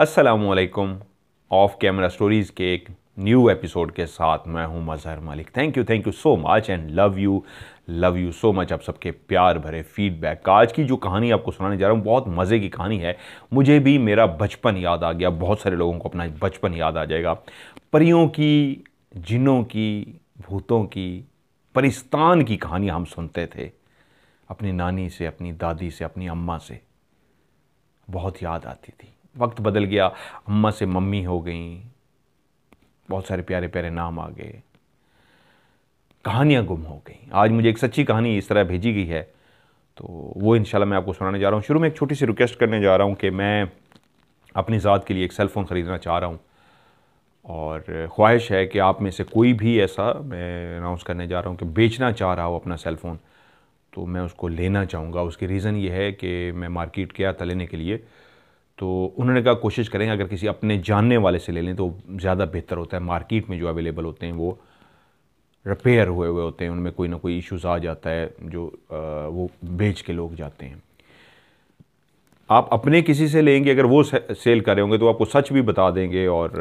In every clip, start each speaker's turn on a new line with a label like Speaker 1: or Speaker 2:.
Speaker 1: असलकुम of camera stories के एक न्यू एपिसोड के साथ मैं हूं Mazhar Malik thank you thank you so much and love you love you so much आप सबके प्यार भरे फीडबैक आज की जो कहानी आपको सुनाने जा रहा हूँ बहुत मज़े की कहानी है मुझे भी मेरा बचपन याद आ गया बहुत सारे लोगों को अपना बचपन याद आ जाएगा परियों की जिनों की भूतों की परिस्तान की कहानी हम सुनते थे अपनी नानी से अपनी दादी से अपनी अम्मा से बहुत याद आती थी वक्त बदल गया अम्मा से मम्मी हो गई बहुत सारे प्यारे प्यारे नाम आ गए कहानियाँ गुम हो गई आज मुझे एक सच्ची कहानी इस तरह भेजी गई है तो वो इंशाल्लाह मैं आपको सुनाने जा रहा हूँ शुरू में एक छोटी सी रिक्वेस्ट करने जा रहा हूँ कि मैं अपनी ज़ात के लिए एक सेल फ़ोन ख़रीदना चाह रहा हूँ और ख्वाहिश है कि आप में से कोई भी ऐसा मैं अनाउंस करने जा रहा हूँ कि बेचना चाह रहा हो अपना सेल फ़ोन तो मैं उसको लेना चाहूँगा उसकी रीज़न ये है कि मैं मार्केट गया था लेने के लिए तो उन्होंने कहा कोशिश करेंगे अगर किसी अपने जानने वाले से ले लें तो ज़्यादा बेहतर होता है मार्केट में जो अवेलेबल होते हैं वो रिपेयर हुए हुए होते हैं उनमें कोई ना कोई इश्यूज आ जाता है जो वो बेच के लोग जाते हैं आप अपने किसी से लेंगे अगर वो सेल कर रहे होंगे तो आपको सच भी बता देंगे और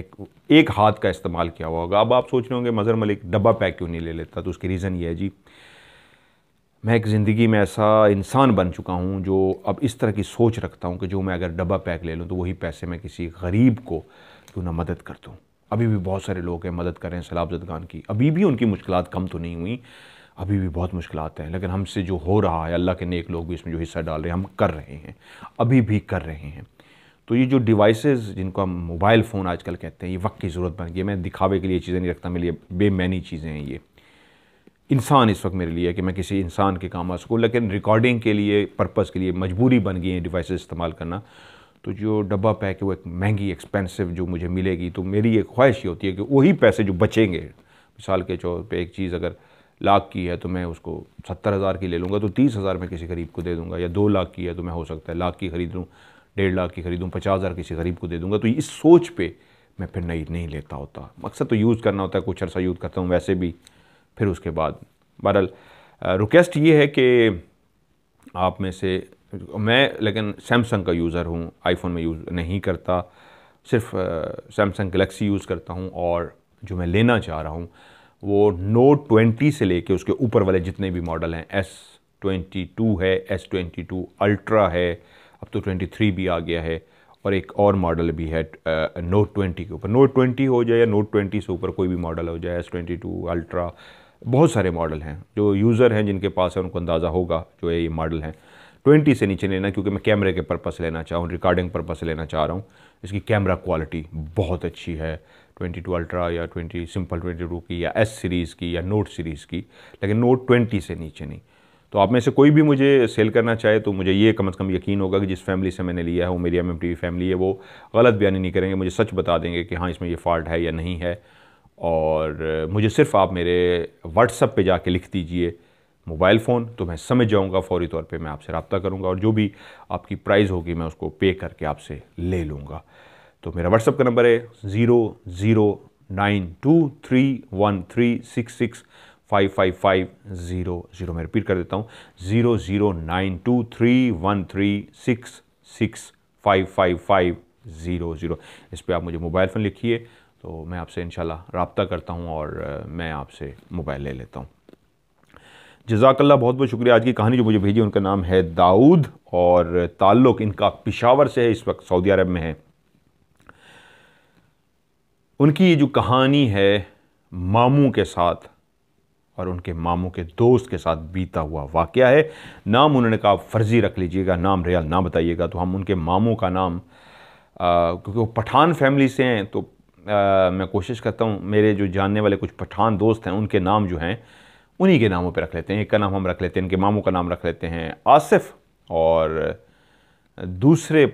Speaker 1: एक एक हाथ का इस्तेमाल किया हुआ होगा अब आप सोच रहे होंगे मज़र मलिक डब्बा पैक क्यों नहीं ले लेता तो उसकी रीज़न ये है जी मैं एक ज़िंदगी में ऐसा इंसान बन चुका हूँ जो अब इस तरह की सोच रखता हूँ कि जो मैं अगर डब्बा पैक ले लूँ तो वही पैसे मैं किसी गरीब को क्यों ना मदद कर दूँ अभी भी बहुत सारे लोग हैं मदद कर रहे हैं सैलाब जदगान की अभी भी उनकी मुश्किल कम तो नहीं हुई अभी भी बहुत मुश्किल हैं लेकिन हमसे जो हो रहा है अल्लाह के नेक लोग भी इसमें जो हिस्सा डाल रहे हैं हम कर रहे हैं अभी भी कर रहे हैं तो ये जो डिवाइसेस जिनको हम मोबाइल फ़ोन आजकल कहते हैं ये वक्त की ज़रूरत बन गई मैं दिखावे के लिए चीज़ें नहीं रखता मेरे लिए बेमैनी चीज़ें हैं ये इंसान इस वक्त मेरे लिए कि मैं किसी इंसान के काम आ सकूँ लेकिन रिकॉर्डिंग के लिए पर्पज़ के लिए मजबूरी बन गई है डिवाइस इस्तेमाल करना तो जो डब्बा पैक है वो एक महंगी एक्सपेंसिव जो मुझे मिलेगी तो मेरी एक ख्वाहिश ये होती है कि वही पैसे जो बचेंगे मिसाल के तौर पर एक चीज़ अगर लाख की है तो मैं उसको सत्तर हज़ार की ले लूँगा तो तीस हज़ार में किसी गरीब को दे दूँगा या दो लाख की है तो मैं हो सकता है लाख की ख़रीद लूँ डेढ़ लाख की ख़रीदूँ पचास हज़ार किसी गरीब को दे दूँगा तो इस सोच पर मैं फिर नई नहीं लेता होता मकसद तो यूज़ करना होता है कुछ अर्सा यूज़ करता हूँ वैसे भी फिर उसके बाद बहरहाल रिक्वेस्ट ये है कि आप में से मैं लेकिन सैमसंग का यूज़र हूँ आईफोन में यूज़ नहीं करता सिर्फ सैमसंग गलेक्सी यूज़ करता हूँ और जो मैं लेना चाह रहा हूँ वो नोट ट्वेंटी से लेके उसके ऊपर वाले जितने भी मॉडल हैं एस ट्वेंटी टू है एस ट्वेंटी टू अल्ट्रा है अब तो ट्वेंटी थ्री भी आ गया है और एक और मॉडल भी है नोट ट्वेंटी के ऊपर नोट ट्वेंटी हो जाए या नोट ट्वेंटी से ऊपर कोई भी मॉडल हो जाए एस ट्वेंटी टू अल्ट्रा बहुत सारे मॉडल हैं जो यूज़र हैं जिनके पास है उनको अंदाज़ा होगा जो ये मॉडल हैं ट्वेंटी से नीचे लेना क्योंकि मैं कैमरे के पर्पस लेना चाहूँ रिकॉर्डिंग पर्पस लेना चाह रहा हूँ इसकी कैमरा क्वालिटी बहुत अच्छी है ट्वेंटी टू अल्ट्रा या ट्वेंटी सिंपल ट्वेंटी टू की या एस सीरीज़ की या नोट सीरीज़ की लेकिन नोट ट्वेंटी से नीचे नहीं तो आप में से कोई भी मुझे सेल करना चाहे तो मुझे ये कम से कम यकीन होगा कि जिस फैमिली से मैंने लिया है वो मेरी एम फैमिली है वो गलत बयानी नहीं करेंगे मुझे सच बता देंगे कि हाँ इसमें ये फॉल्ट है या नहीं है और मुझे सिर्फ आप मेरे व्हाट्सअप पे जाके लिख दीजिए मोबाइल फ़ोन तो मैं समझ जाऊंगा फौरी तौर पे मैं आपसे रबता करूंगा और जो भी आपकी प्राइज़ होगी मैं उसको पे करके आपसे ले लूँगा तो मेरा व्हाट्सअप का नंबर है zero zero nine two three one three six six five five five zero zero मैं रिपीट कर देता हूँ zero zero nine two three one three six six five five five zero zero इस पर आप मुझे मोबाइल फ़ोन लिखिए तो मैं आपसे इन रबता करता हूँ और मैं आपसे मोबाइल ले लेता हूँ जजाकल्ला बहुत बहुत शुक्रिया आज की कहानी जो मुझे भेजी उनका नाम है दाऊद और ताल्लुक़ इनका पिशावर से है इस वक्त सऊदी अरब में है उनकी ये जो कहानी है मामू के साथ और उनके मामू के दोस्त के साथ बीता हुआ वाक़ है नाम उन्होंने कहा फ़र्ज़ी रख लीजिएगा नाम रियल ना बताइएगा तो हम उनके मामू का नाम आ, क्योंकि वो पठान फैमिली से हैं तो आ, मैं कोशिश करता हूँ मेरे जो जानने वाले कुछ पठान दोस्त हैं उनके नाम जो हैं उन्हीं के नामों पे रख लेते हैं एक का नाम हम रख लेते हैं इनके मामों का नाम रख लेते हैं आसिफ और दूसरे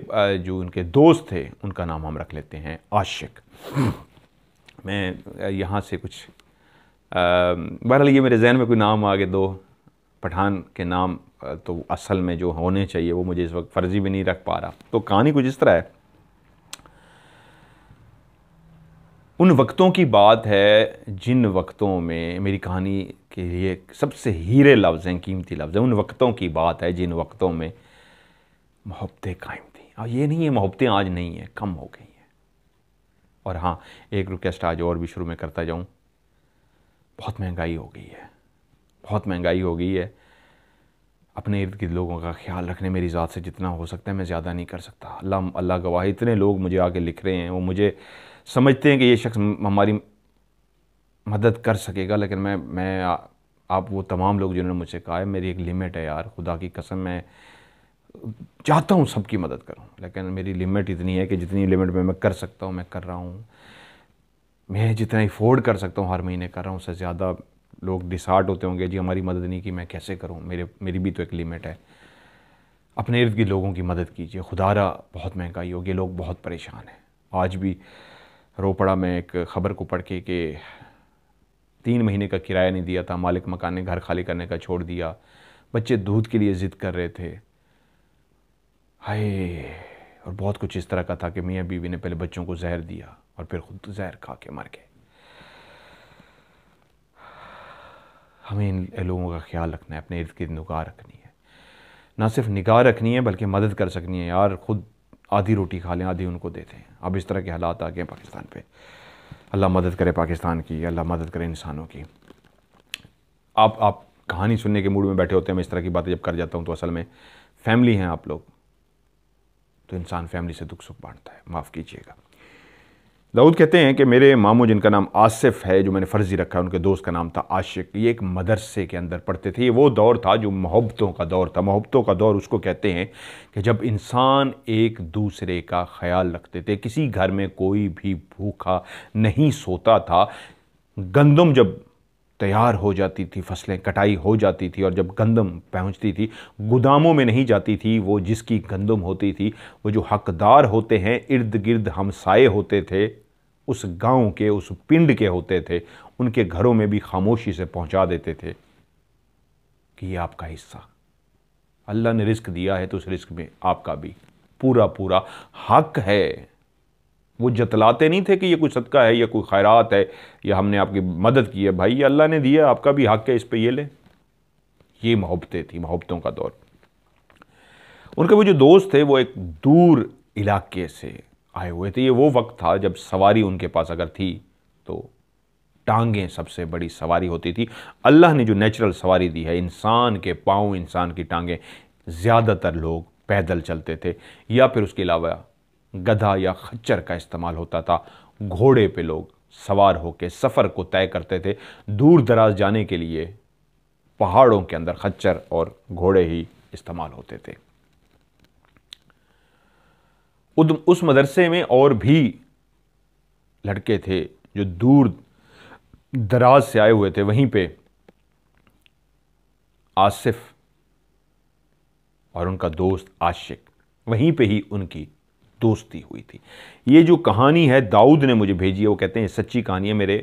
Speaker 1: जो उनके दोस्त थे उनका नाम हम रख लेते हैं आशिक मैं यहाँ से कुछ बहरहाल ये मेरे जहन में कोई नाम आगे दो पठान के नाम तो असल में जो होने चाहिए वो मुझे इस वक्त फ़र्जी भी नहीं रख पा रहा तो कहानी कुछ इस तरह है उन वक्तों की बात है जिन वक्तों में मेरी कहानी के लिए सबसे हीरे लफ्ज़ हैं कीमती लफ्ज़ हैं उन वक्तों की बात है जिन वक्तों में मोहब्बतें कायम थी और ये नहीं है मोहब्बतें आज नहीं हैं कम हो गई हैं और हाँ एक रिक्वेस्ट आज और भी शुरू में करता जाऊँ बहुत महंगाई हो गई है बहुत महंगाई हो गई है अपने इर्द गिर्द लोगों का ख्याल रखने मेरी ज़ात से जितना हो सकता है मैं ज़्यादा नहीं कर सकता अल्लाह अल्लाह गवाह इतने लोग मुझे आगे लिख रहे हैं वो मुझे समझते हैं कि ये शख्स हमारी मदद कर सकेगा लेकिन मैं मैं आ, आप वो तमाम लोग जिन्होंने मुझसे कहा है मेरी एक लिमिट है यार खुदा की कसम मैं चाहता हूँ सबकी मदद करूँ लेकिन मेरी लिमिट इतनी है कि जितनी लिमिट में मैं कर सकता हूँ मैं कर रहा हूँ मैं जितना इफोर्ड कर सकता हूँ हर महीने कर रहा हूँ उससे ज़्यादा लोग डिसार्ट होते होंगे जी हमारी मदद नहीं की मैं कैसे करूँ मेरे मेरी भी तो एक लिमिट है अपने इर्द के लोगों की मदद कीजिए खुदारा बहुत महंगाई होगी लोग बहुत परेशान हैं आज भी रोपड़ा में एक ख़बर को पढ़ के कि तीन महीने का किराया नहीं दिया था मालिक मकान ने घर खाली करने का छोड़ दिया बच्चे दूध के लिए ज़िद कर रहे थे हाय और बहुत कुछ इस तरह का था कि मियाँ बीवी ने पहले बच्चों को जहर दिया और फिर खुद जहर खा के मर गए हमें इन लोगों का ख्याल रखना है अपने इर्द गिर्द निगाह रखनी है ना सिर्फ निगाह रखनी है बल्कि मदद कर सकनी है यार खुद आधी रोटी खा लें आधी उनको दे दें अब इस तरह के हालात आ गए हैं पाकिस्तान पे अल्लाह मदद करे पाकिस्तान की अल्लाह मदद करे इंसानों की आप आप कहानी सुनने के मूड में बैठे होते हैं मैं इस तरह की बातें जब कर जाता हूँ तो असल में फैमिली हैं आप लोग तो इंसान फैमिली से दुख सुख बांटता है माफ़ कीजिएगा दाऊद कहते हैं कि मेरे मामू जिनका नाम आसिफ है जो मैंने फर्जी रखा है उनके दोस्त का नाम था आशिक ये एक मदरसे के अंदर पढ़ते थे ये वो दौर था जो मोहब्बतों का दौर था मोहब्बतों का दौर उसको कहते हैं कि जब इंसान एक दूसरे का ख्याल रखते थे किसी घर में कोई भी भूखा नहीं सोता था गंदम जब तैयार हो जाती थी फसलें कटाई हो जाती थी और जब गंदम पहुंचती थी गोदामों में नहीं जाती थी वो जिसकी गंदम होती थी वो जो हकदार होते हैं इर्द गिर्द हमसाए होते थे उस गांव के उस पिंड के होते थे उनके घरों में भी खामोशी से पहुंचा देते थे कि ये आपका हिस्सा अल्लाह ने रिस्क दिया है तो उस रिस्क में आपका भी पूरा पूरा हक है वो जतलाते नहीं थे कि ये कोई सदका है या कोई खैरात है या हमने आपकी मदद की है भाई ये अल्लाह ने दिया आपका भी हक है इस पर ये लें ये मोहब्बतें थी मोहब्बतों का दौर उनके वो जो दोस्त थे वो एक दूर इलाके से आए हुए थे ये वो वक्त था जब सवारी उनके पास अगर थी तो टांगें सबसे बड़ी सवारी होती थी अल्लाह ने जो नेचुरल सवारी दी है इंसान के पाँव इंसान की टांगें ज़्यादातर लोग पैदल चलते थे या फिर उसके अलावा गधा या खच्चर का इस्तेमाल होता था घोड़े पे लोग सवार होकर सफ़र को तय करते थे दूर दराज जाने के लिए पहाड़ों के अंदर खच्चर और घोड़े ही इस्तेमाल होते थे उस मदरसे में और भी लड़के थे जो दूर दराज से आए हुए थे वहीं पे आसिफ और उनका दोस्त आशिक वहीं पे ही उनकी दोस्ती हुई थी ये जो कहानी है दाऊद ने मुझे भेजी है वो कहते हैं सच्ची कहानी है मेरे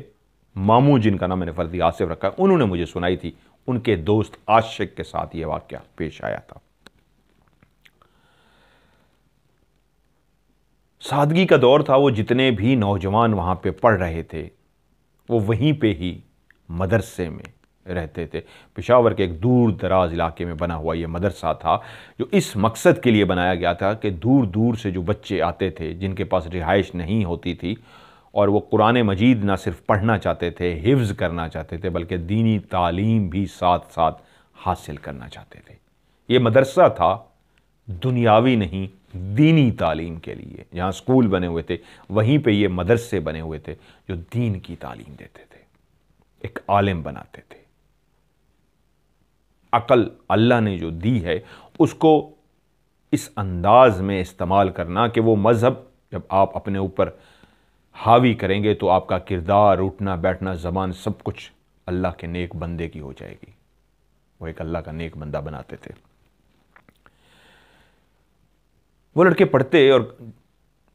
Speaker 1: मामू जिनका नाम मैंने फर्जी आसिफ रखा है उन्होंने मुझे सुनाई थी उनके दोस्त आशिक के साथ ये वाक्य पेश आया था सादगी का दौर था वो जितने भी नौजवान वहां पे पढ़ रहे थे वो वहीं पे ही मदरसे में रहते थे पिशावर के एक दूर दराज इलाके में बना हुआ ये मदरसा था जो इस मकसद के लिए बनाया गया था कि दूर दूर से जो बच्चे आते थे जिनके पास रिहाइश नहीं होती थी और वो कुरान मजीद ना सिर्फ पढ़ना चाहते थे हिफ्ज़ करना चाहते थे बल्कि दीनी तालीम भी साथ साथ हासिल करना चाहते थे ये मदरसा था दुनियावी नहीं दीनी तालीम के लिए जहाँ स्कूल बने हुए थे वहीं पे ये मदरसे बने हुए थे जो दीन की तालीम देते थे एक आलिम बनाते थे अकल अल्लाह ने जो दी है उसको इस अंदाज में इस्तेमाल करना कि वो मज़हब जब आप अपने ऊपर हावी करेंगे तो आपका किरदार उठना बैठना ज़बान सब कुछ अल्लाह के नेक बंदे की हो जाएगी वो एक अल्लाह का नेक बंदा बनाते थे वो लड़के पढ़ते और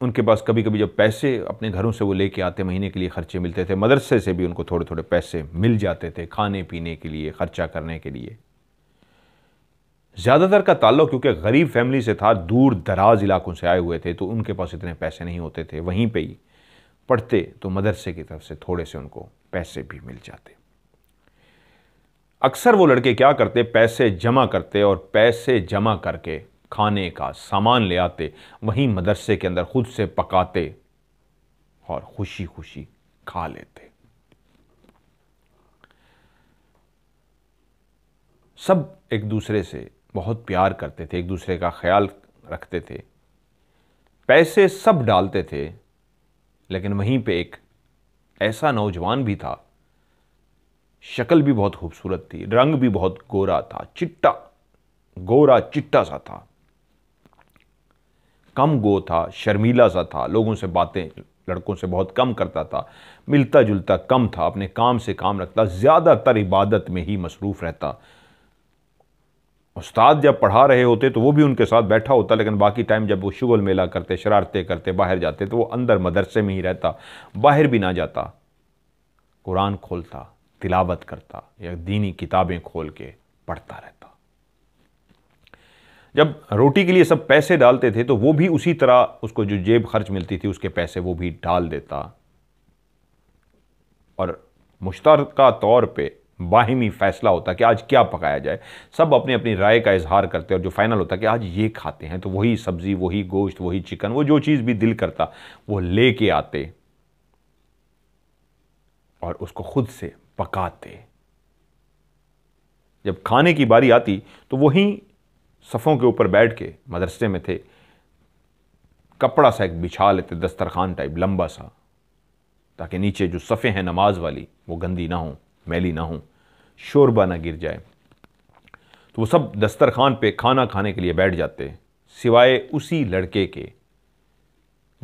Speaker 1: उनके पास कभी कभी जब पैसे अपने घरों से वो लेके आते महीने के लिए खर्चे मिलते थे मदरसे से भी उनको थोड़े थोड़े पैसे मिल जाते थे खाने पीने के लिए खर्चा करने के लिए ज़्यादातर का ताल्लुक क्योंकि गरीब फैमिली से था दूर दराज इलाकों से आए हुए थे तो उनके पास इतने पैसे नहीं होते थे वहीं पे ही पढ़ते तो मदरसे की तरफ से थोड़े से उनको पैसे भी मिल जाते अक्सर वो लड़के क्या करते पैसे जमा करते और पैसे जमा करके खाने का सामान ले आते वहीं मदरसे के अंदर खुद से पकाते और खुशी खुशी खा लेते सब एक दूसरे से बहुत प्यार करते थे एक दूसरे का ख्याल रखते थे पैसे सब डालते थे लेकिन वहीं पे एक ऐसा नौजवान भी था शक्ल भी बहुत खूबसूरत थी रंग भी बहुत गोरा था चिट्टा गोरा चिट्टा सा था कम गो था शर्मीला सा था लोगों से बातें लड़कों से बहुत कम करता था मिलता जुलता कम था अपने काम से काम रखता ज़्यादातर इबादत में ही मसरूफ़ रहता उस्ताद जब पढ़ा रहे होते तो वो भी उनके साथ बैठा होता लेकिन बाकी टाइम जब वो शुगल मेला करते शरारतें करते बाहर जाते तो वो अंदर मदरसे में ही रहता बाहर भी ना जाता कुरान खोलता तिलावत करता या दीनी किताबें खोल के पढ़ता रहता जब रोटी के लिए सब पैसे डालते थे तो वो भी उसी तरह उसको जो जेब खर्च मिलती थी उसके पैसे वो भी डाल देता और मुश्तरका तौर पे बाहिमी फैसला होता कि आज क्या पकाया जाए सब अपनी अपनी राय का इजहार करते और जो फाइनल होता कि आज ये खाते हैं तो वही सब्ज़ी वही गोश्त वही चिकन वो जो चीज़ भी दिल करता वो ले के आते और उसको खुद से पकाते जब खाने की बारी आती तो वही सफ़ों के ऊपर बैठ के मदरसे में थे कपड़ा सा एक बिछा लेते दस्तरखान टाइप लंबा सा ताकि नीचे जो सफ़े हैं नमाज वाली वो गंदी ना हो मैली ना हों शोरबा ना गिर जाए तो वो सब दस्तरखान पे खाना खाने के लिए बैठ जाते सिवाय उसी लड़के के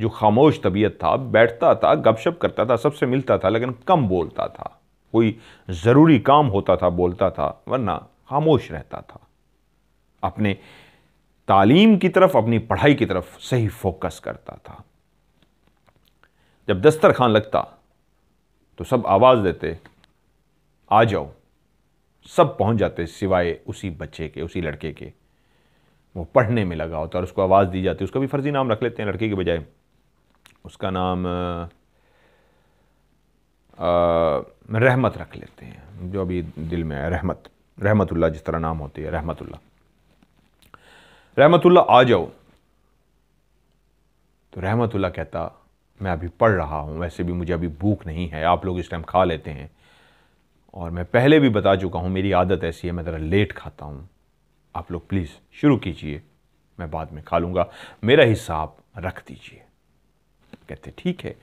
Speaker 1: जो खामोश तबीयत था बैठता था गपशप करता था सबसे मिलता था लेकिन कम बोलता था कोई ज़रूरी काम होता था बोलता था वरना खामोश रहता था अपने तालीम की तरफ अपनी पढ़ाई की तरफ सही फोकस करता था जब दस्तरखान लगता तो सब आवाज़ देते आ जाओ सब पहुंच जाते सिवाय उसी बच्चे के उसी लड़के के वो पढ़ने में लगा होता है और उसको आवाज़ दी जाती है उसका भी फर्जी नाम रख लेते हैं लड़के के बजाय उसका नाम आ, रहमत रख लेते हैं जो अभी दिल में है रहमत रहमतुल्ला जिस तरह नाम होती है रहमतुल्ला रहमतुल्ला आ जाओ तो रहमतुल्ला कहता मैं अभी पढ़ रहा हूँ वैसे भी मुझे अभी भूख नहीं है आप लोग इस टाइम खा लेते हैं और मैं पहले भी बता चुका हूँ मेरी आदत ऐसी है मैं ज़रा लेट खाता हूँ आप लोग प्लीज़ शुरू कीजिए मैं बाद में खा लूँगा मेरा हिस्सा आप रख दीजिए कहते ठीक है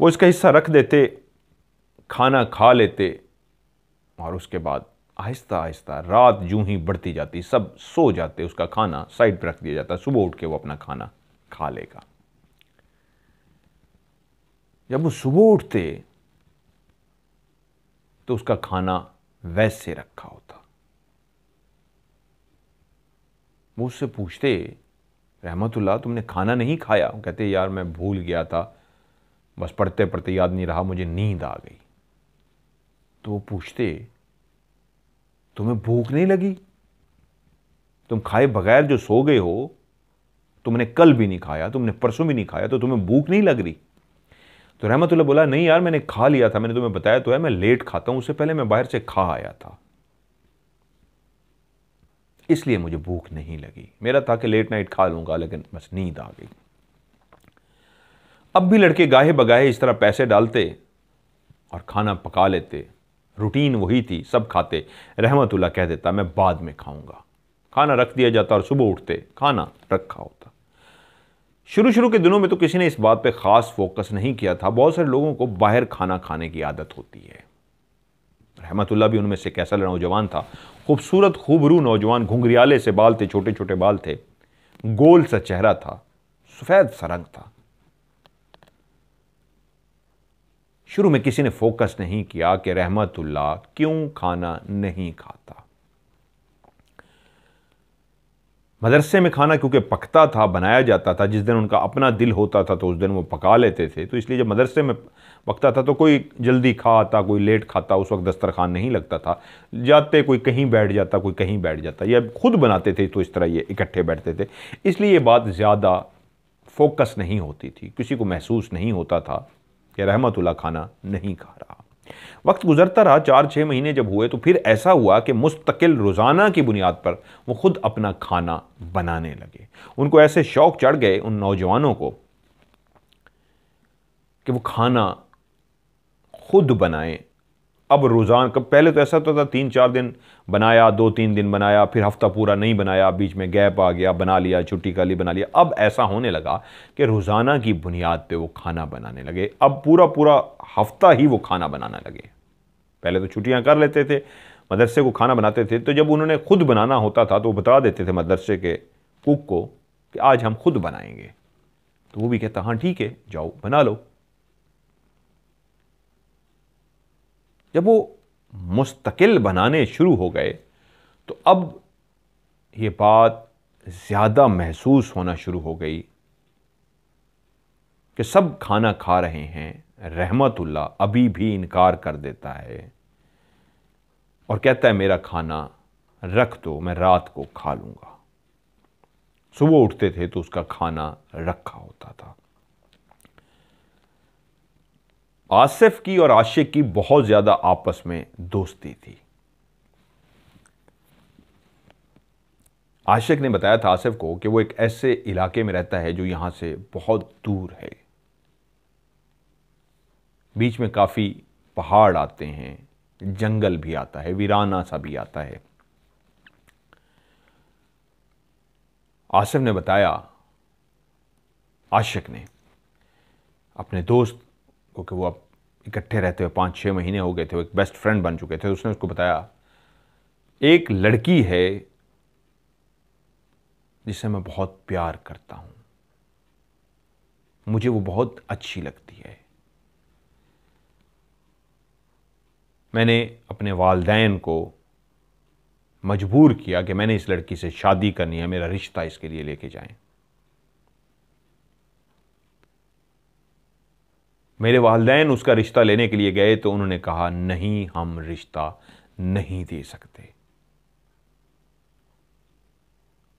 Speaker 1: वो इसका हिस्सा रख देते खाना खा लेते और उसके बाद आहिस्ता आहिस्ता रात जूँ ही बढ़ती जाती सब सो जाते उसका खाना साइड पर रख दिया जाता सुबह उठ के वो अपना खाना खा लेगा जब वो सुबह उठते तो उसका खाना वैसे रखा होता वो उससे पूछते रहमतुल्ला तुमने खाना नहीं खाया कहते यार मैं भूल गया था बस पढ़ते पढ़ते याद नहीं रहा मुझे नींद आ गई तो वो पूछते तुम्हें भूख नहीं लगी तुम खाए बगैर जो सो गए हो तुमने कल भी नहीं खाया तुमने परसों भी नहीं खाया तो तुम्हें भूख नहीं लग रही तो रहमतुल्ला बोला नहीं यार मैंने खा लिया था मैंने तुम्हें बताया तो है मैं लेट खाता हूं उससे पहले मैं बाहर से खा आया था इसलिए मुझे भूख नहीं लगी मेरा था कि लेट नाइट खा लूंगा लेकिन बस नींद आ गई अब भी लड़के गाहे बगाहे इस तरह पैसे डालते और खाना पका लेते रूटीन वही थी सब खाते रहमतुल्ला कह देता मैं बाद में खाऊंगा खाना रख दिया जाता और सुबह उठते खाना रखा होता शुरू शुरू के दिनों में तो किसी ने इस बात पे ख़ास फोकस नहीं किया था बहुत सारे लोगों को बाहर खाना खाने की आदत होती है रहमतुल्ला भी उनमें से कैसा नौजवान था खूबसूरत खूबरू नौजवान घुंघरियाले से बाल थे छोटे छोटे बाल थे गोल सा चेहरा था सफ़ेद सा रंग था शुरू में किसी ने फोकस नहीं किया कि रहमतुल्ला क्यों खाना नहीं खाता मदरसे में खाना क्योंकि पकता था बनाया जाता था जिस दिन उनका अपना दिल होता था तो उस दिन वो पका लेते थे तो इसलिए जब मदरसे में पकता था तो कोई जल्दी खा आता कोई लेट खाता उस वक्त दस्तरखान नहीं लगता था जाते कोई कहीं बैठ जाता कोई कहीं बैठ जाता या खुद बनाते थे तो इस तरह ये इकट्ठे बैठते थे इसलिए ये बात ज़्यादा फोकस नहीं होती थी किसी को महसूस नहीं होता था कि रहमतुल्ला खाना नहीं खा रहा वक्त गुजरता रहा चार छः महीने जब हुए तो फिर ऐसा हुआ कि मुस्तकिल रोज़ाना की बुनियाद पर वो खुद अपना खाना बनाने लगे उनको ऐसे शौक चढ़ गए उन नौजवानों को कि वो खाना खुद बनाएं अब रोज़ान कब पहले तो ऐसा होता था तीन चार दिन बनाया दो तीन दिन बनाया फिर हफ्ता पूरा नहीं बनाया बीच में गैप आ गया बना लिया छुट्टी कर ली बना लिया अब ऐसा होने लगा कि रोज़ाना की बुनियाद पे वो खाना बनाने लगे अब पूरा पूरा हफ्ता ही वो खाना बनाने लगे पहले तो छुट्टियाँ कर लेते थे मदरसे को खाना बनाते थे तो जब उन्होंने खुद बनाना होता था तो वो बता देते थे मदरसे के कुक को कि आज हम खुद बनाएंगे तो वो भी कहता हाँ ठीक है जाओ बना लो जब वो मुस्तकिल बनाने शुरू हो गए तो अब ये बात ज़्यादा महसूस होना शुरू हो गई कि सब खाना खा रहे हैं रहमतुल्ला अभी भी इनकार कर देता है और कहता है मेरा खाना रख दो मैं रात को खा लूँगा सुबह उठते थे तो उसका खाना रखा होता था आसिफ की और आशिक की बहुत ज़्यादा आपस में दोस्ती थी आशिक ने बताया था आसिफ को कि वो एक ऐसे इलाके में रहता है जो यहां से बहुत दूर है बीच में काफ़ी पहाड़ आते हैं जंगल भी आता है वीराना सा भी आता है आसिफ ने बताया आशिक ने अपने दोस्त क्योंकि वो अब इकट्ठे रहते हुए पाँच छः महीने हो गए थे वो एक बेस्ट फ्रेंड बन चुके थे तो उसने उसको बताया एक लड़की है जिसे मैं बहुत प्यार करता हूँ मुझे वो बहुत अच्छी लगती है मैंने अपने वालदेन को मजबूर किया कि मैंने इस लड़की से शादी करनी है मेरा रिश्ता इसके लिए लेके जाएं मेरे वालदेन उसका रिश्ता लेने के लिए गए तो उन्होंने कहा नहीं हम रिश्ता नहीं दे सकते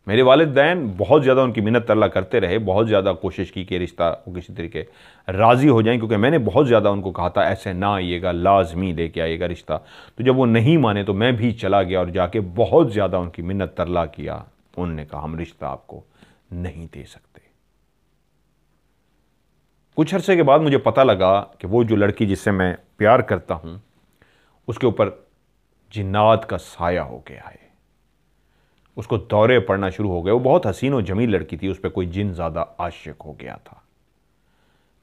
Speaker 1: मेरे वालदेन बहुत ज़्यादा उनकी मिन्नत तल्ला करते रहे बहुत ज़्यादा कोशिश की कि रिश्ता वो किसी तरीके राज़ी हो जाएं क्योंकि मैंने बहुत ज़्यादा उनको कहा था ऐसे ना आइएगा लाजमी लेके आइएगा रिश्ता तो जब वो नहीं माने तो मैं भी चला गया और जाके बहुत ज़्यादा उनकी मिन्नत तरला किया उन्होंने कहा हम रिश्ता आपको नहीं दे सकते कुछ अरसे के बाद मुझे पता लगा कि वो जो लड़की जिससे मैं प्यार करता हूँ उसके ऊपर जिन्नात का साया हो गया है उसको दौरे पड़ना शुरू हो गए वो बहुत हसीन और जमील लड़की थी उस पर कोई जिन ज़्यादा आशिक हो गया था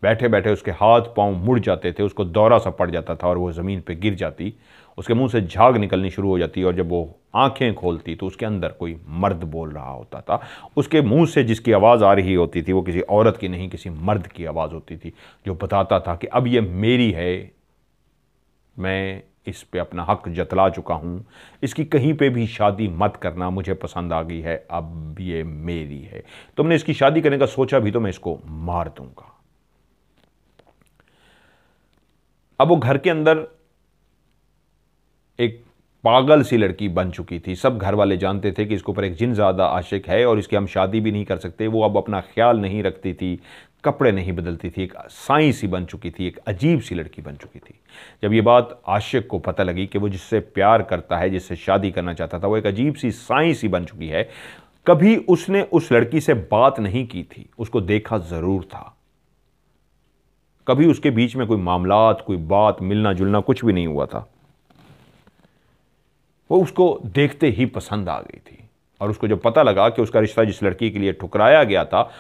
Speaker 1: बैठे बैठे उसके हाथ पांव मुड़ जाते थे उसको दौरा सा पड़ जाता था और वो ज़मीन पे गिर जाती उसके मुंह से झाग निकलनी शुरू हो जाती और जब वो आंखें खोलती तो उसके अंदर कोई मर्द बोल रहा होता था उसके मुंह से जिसकी आवाज़ आ रही होती थी वो किसी औरत की नहीं किसी मर्द की आवाज़ होती थी जो बताता था कि अब ये मेरी है मैं इस पे अपना हक जतला चुका हूँ इसकी कहीं पे भी शादी मत करना मुझे पसंद आ गई है अब ये मेरी है तुमने इसकी शादी करने का सोचा भी तो मैं इसको मार दूंगा अब वो घर के अंदर एक पागल सी लड़की बन चुकी थी सब घर वाले जानते थे कि इसके ऊपर एक जिन ज़्यादा आशिक है और इसकी हम शादी भी नहीं कर सकते वो अब अपना ख्याल नहीं रखती थी कपड़े नहीं बदलती थी एक साई सी बन चुकी थी एक अजीब सी लड़की बन चुकी थी जब ये बात आशिक को पता लगी कि वो जिससे प्यार करता है जिससे शादी करना चाहता था वो एक अजीब सी साई सी बन चुकी है कभी उसने उस लड़की से बात नहीं की थी उसको देखा ज़रूर था कभी उसके बीच में कोई मामला कोई बात मिलना जुलना कुछ भी नहीं हुआ था वो उसको देखते ही पसंद आ गई थी और उसको जब पता लगा कि उसका रिश्ता जिस लड़की के लिए ठुकराया गया था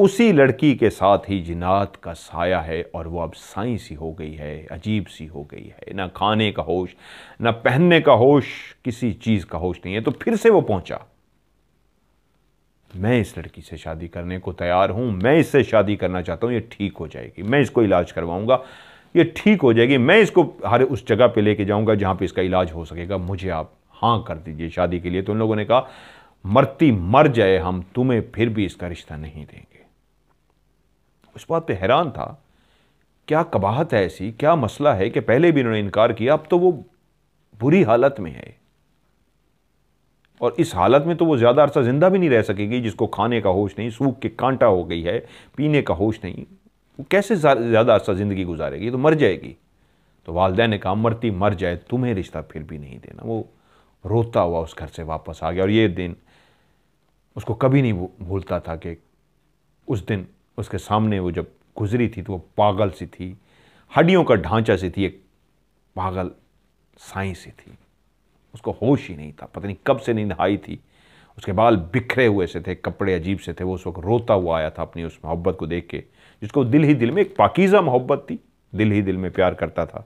Speaker 1: उसी लड़की के साथ ही जिनात का साया है और वो अब साई सी हो गई है अजीब सी हो गई है ना खाने का होश ना पहनने का होश किसी चीज़ का होश नहीं है तो फिर से वो पहुंचा मैं इस लड़की से शादी करने को तैयार हूं मैं इससे शादी करना चाहता हूं ये ठीक हो जाएगी मैं इसको इलाज करवाऊंगा ये ठीक हो जाएगी मैं इसको हर उस जगह पे लेके जाऊंगा जहां पे इसका इलाज हो सकेगा मुझे आप हाँ कर दीजिए शादी के लिए तो उन लोगों ने कहा मरती मर जाए हम तुम्हें फिर भी इसका रिश्ता नहीं देंगे उस बात पे हैरान था क्या कबाहत है ऐसी क्या मसला है कि पहले भी इन्होंने इनकार किया अब तो वो बुरी हालत में है और इस हालत में तो वो ज़्यादा अरसा ज़िंदा भी नहीं रह सकेगी जिसको खाने का होश नहीं सूख के कांटा हो गई है पीने का होश नहीं वो कैसे ज़्यादा अच्छा ज़िंदगी गुजारेगी तो मर जाएगी तो वालदे ने कहा मरती मर जाए तुम्हें रिश्ता फिर भी नहीं देना वो रोता हुआ उस घर से वापस आ गया और ये दिन उसको कभी नहीं भूलता था कि उस दिन उसके सामने वो जब गुजरी थी तो वो पागल सी थी हड्डियों का ढांचा सी थी एक पागल साई सी थी उसको होश ही नहीं था पता नहीं कब से नहीं नहाई थी उसके बाल बिखरे हुए से थे कपड़े अजीब से थे वो उस वक्त रोता हुआ आया था अपनी उस मोहब्बत को देख के जिसको दिल ही दिल में एक पाकिज़ा मोहब्बत थी दिल ही दिल में प्यार करता था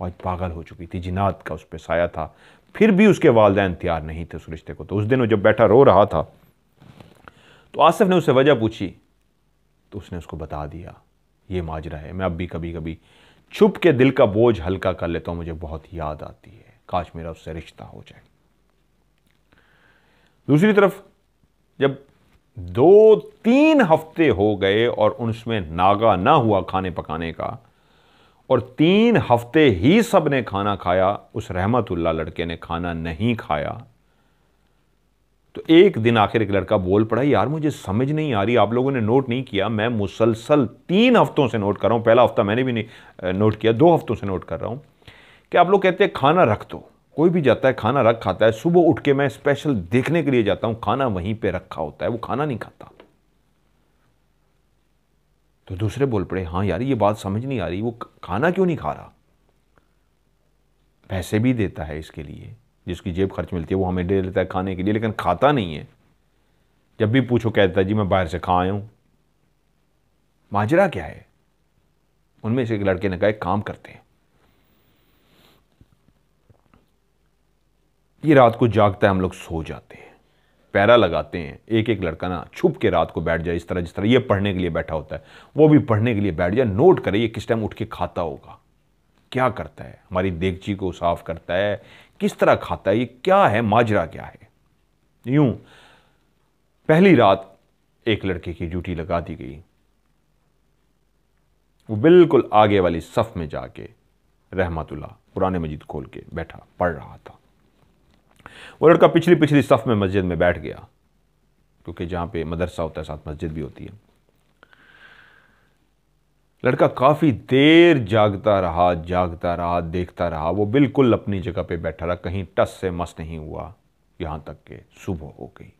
Speaker 1: वो आज पागल हो चुकी थी जिनात का उस पर साया था फिर भी उसके वालदेन तैयार नहीं थे उस रिश्ते को तो उस दिन वो जब बैठा रो रहा था तो आसिफ ने उससे वजह पूछी तो उसने उसको बता दिया ये माजरा है मैं अब भी कभी कभी छुप के दिल का बोझ हल्का कर लेता हूँ मुझे बहुत याद आती है काश मेरा उससे रिश्ता हो जाए दूसरी तरफ जब दो तीन हफ्ते हो गए और उसमें नागा ना हुआ खाने पकाने का और तीन हफ्ते ही सब ने खाना खाया उस रहमतुल्ला लड़के ने खाना नहीं खाया तो एक दिन आखिर एक लड़का बोल पड़ा यार मुझे समझ नहीं आ रही आप लोगों ने नोट नहीं किया मैं मुसलसल तीन हफ्तों से नोट कर रहा हूं पहला हफ्ता मैंने भी नहीं नोट किया दो हफ्तों से नोट कर रहा हूं कि आप लोग कहते हैं खाना रख दो कोई भी जाता है खाना रख खाता है सुबह उठ के मैं स्पेशल देखने के लिए जाता हूँ खाना वहीं पे रखा होता है वो खाना नहीं खाता तो दूसरे बोल पड़े हाँ यार ये बात समझ नहीं आ रही वो खाना क्यों नहीं खा रहा पैसे भी देता है इसके लिए जिसकी जेब खर्च मिलती है वो हमें दे देता है खाने के लिए लेकिन खाता नहीं है जब भी पूछो कह देता है जी मैं बाहर से खा आया हूँ माजरा क्या है उनमें से एक लड़के ने कहा एक काम करते हैं ये रात को जागता है हम लोग सो जाते हैं पैरा लगाते हैं एक एक लड़का ना छुप के रात को बैठ जाए इस तरह जिस तरह ये पढ़ने के लिए बैठा होता है वो भी पढ़ने के लिए बैठ जाए नोट करे ये किस टाइम उठ के खाता होगा क्या करता है हमारी देगची को साफ करता है किस तरह खाता है ये क्या है माजरा क्या है यूं पहली रात एक लड़के की ड्यूटी लगा दी गई वो बिल्कुल आगे वाली सफ में जाके रहमतुल्ला पुराने मजीद खोल के बैठा पढ़ रहा था वो लड़का पिछली पिछली सफ़ में मस्जिद में बैठ गया क्योंकि जहाँ पे मदरसा होता है साथ मस्जिद भी होती है लड़का काफ़ी देर जागता रहा जागता रहा देखता रहा वो बिल्कुल अपनी जगह पे बैठा रहा कहीं टस से मस नहीं हुआ यहाँ तक के सुबह हो गई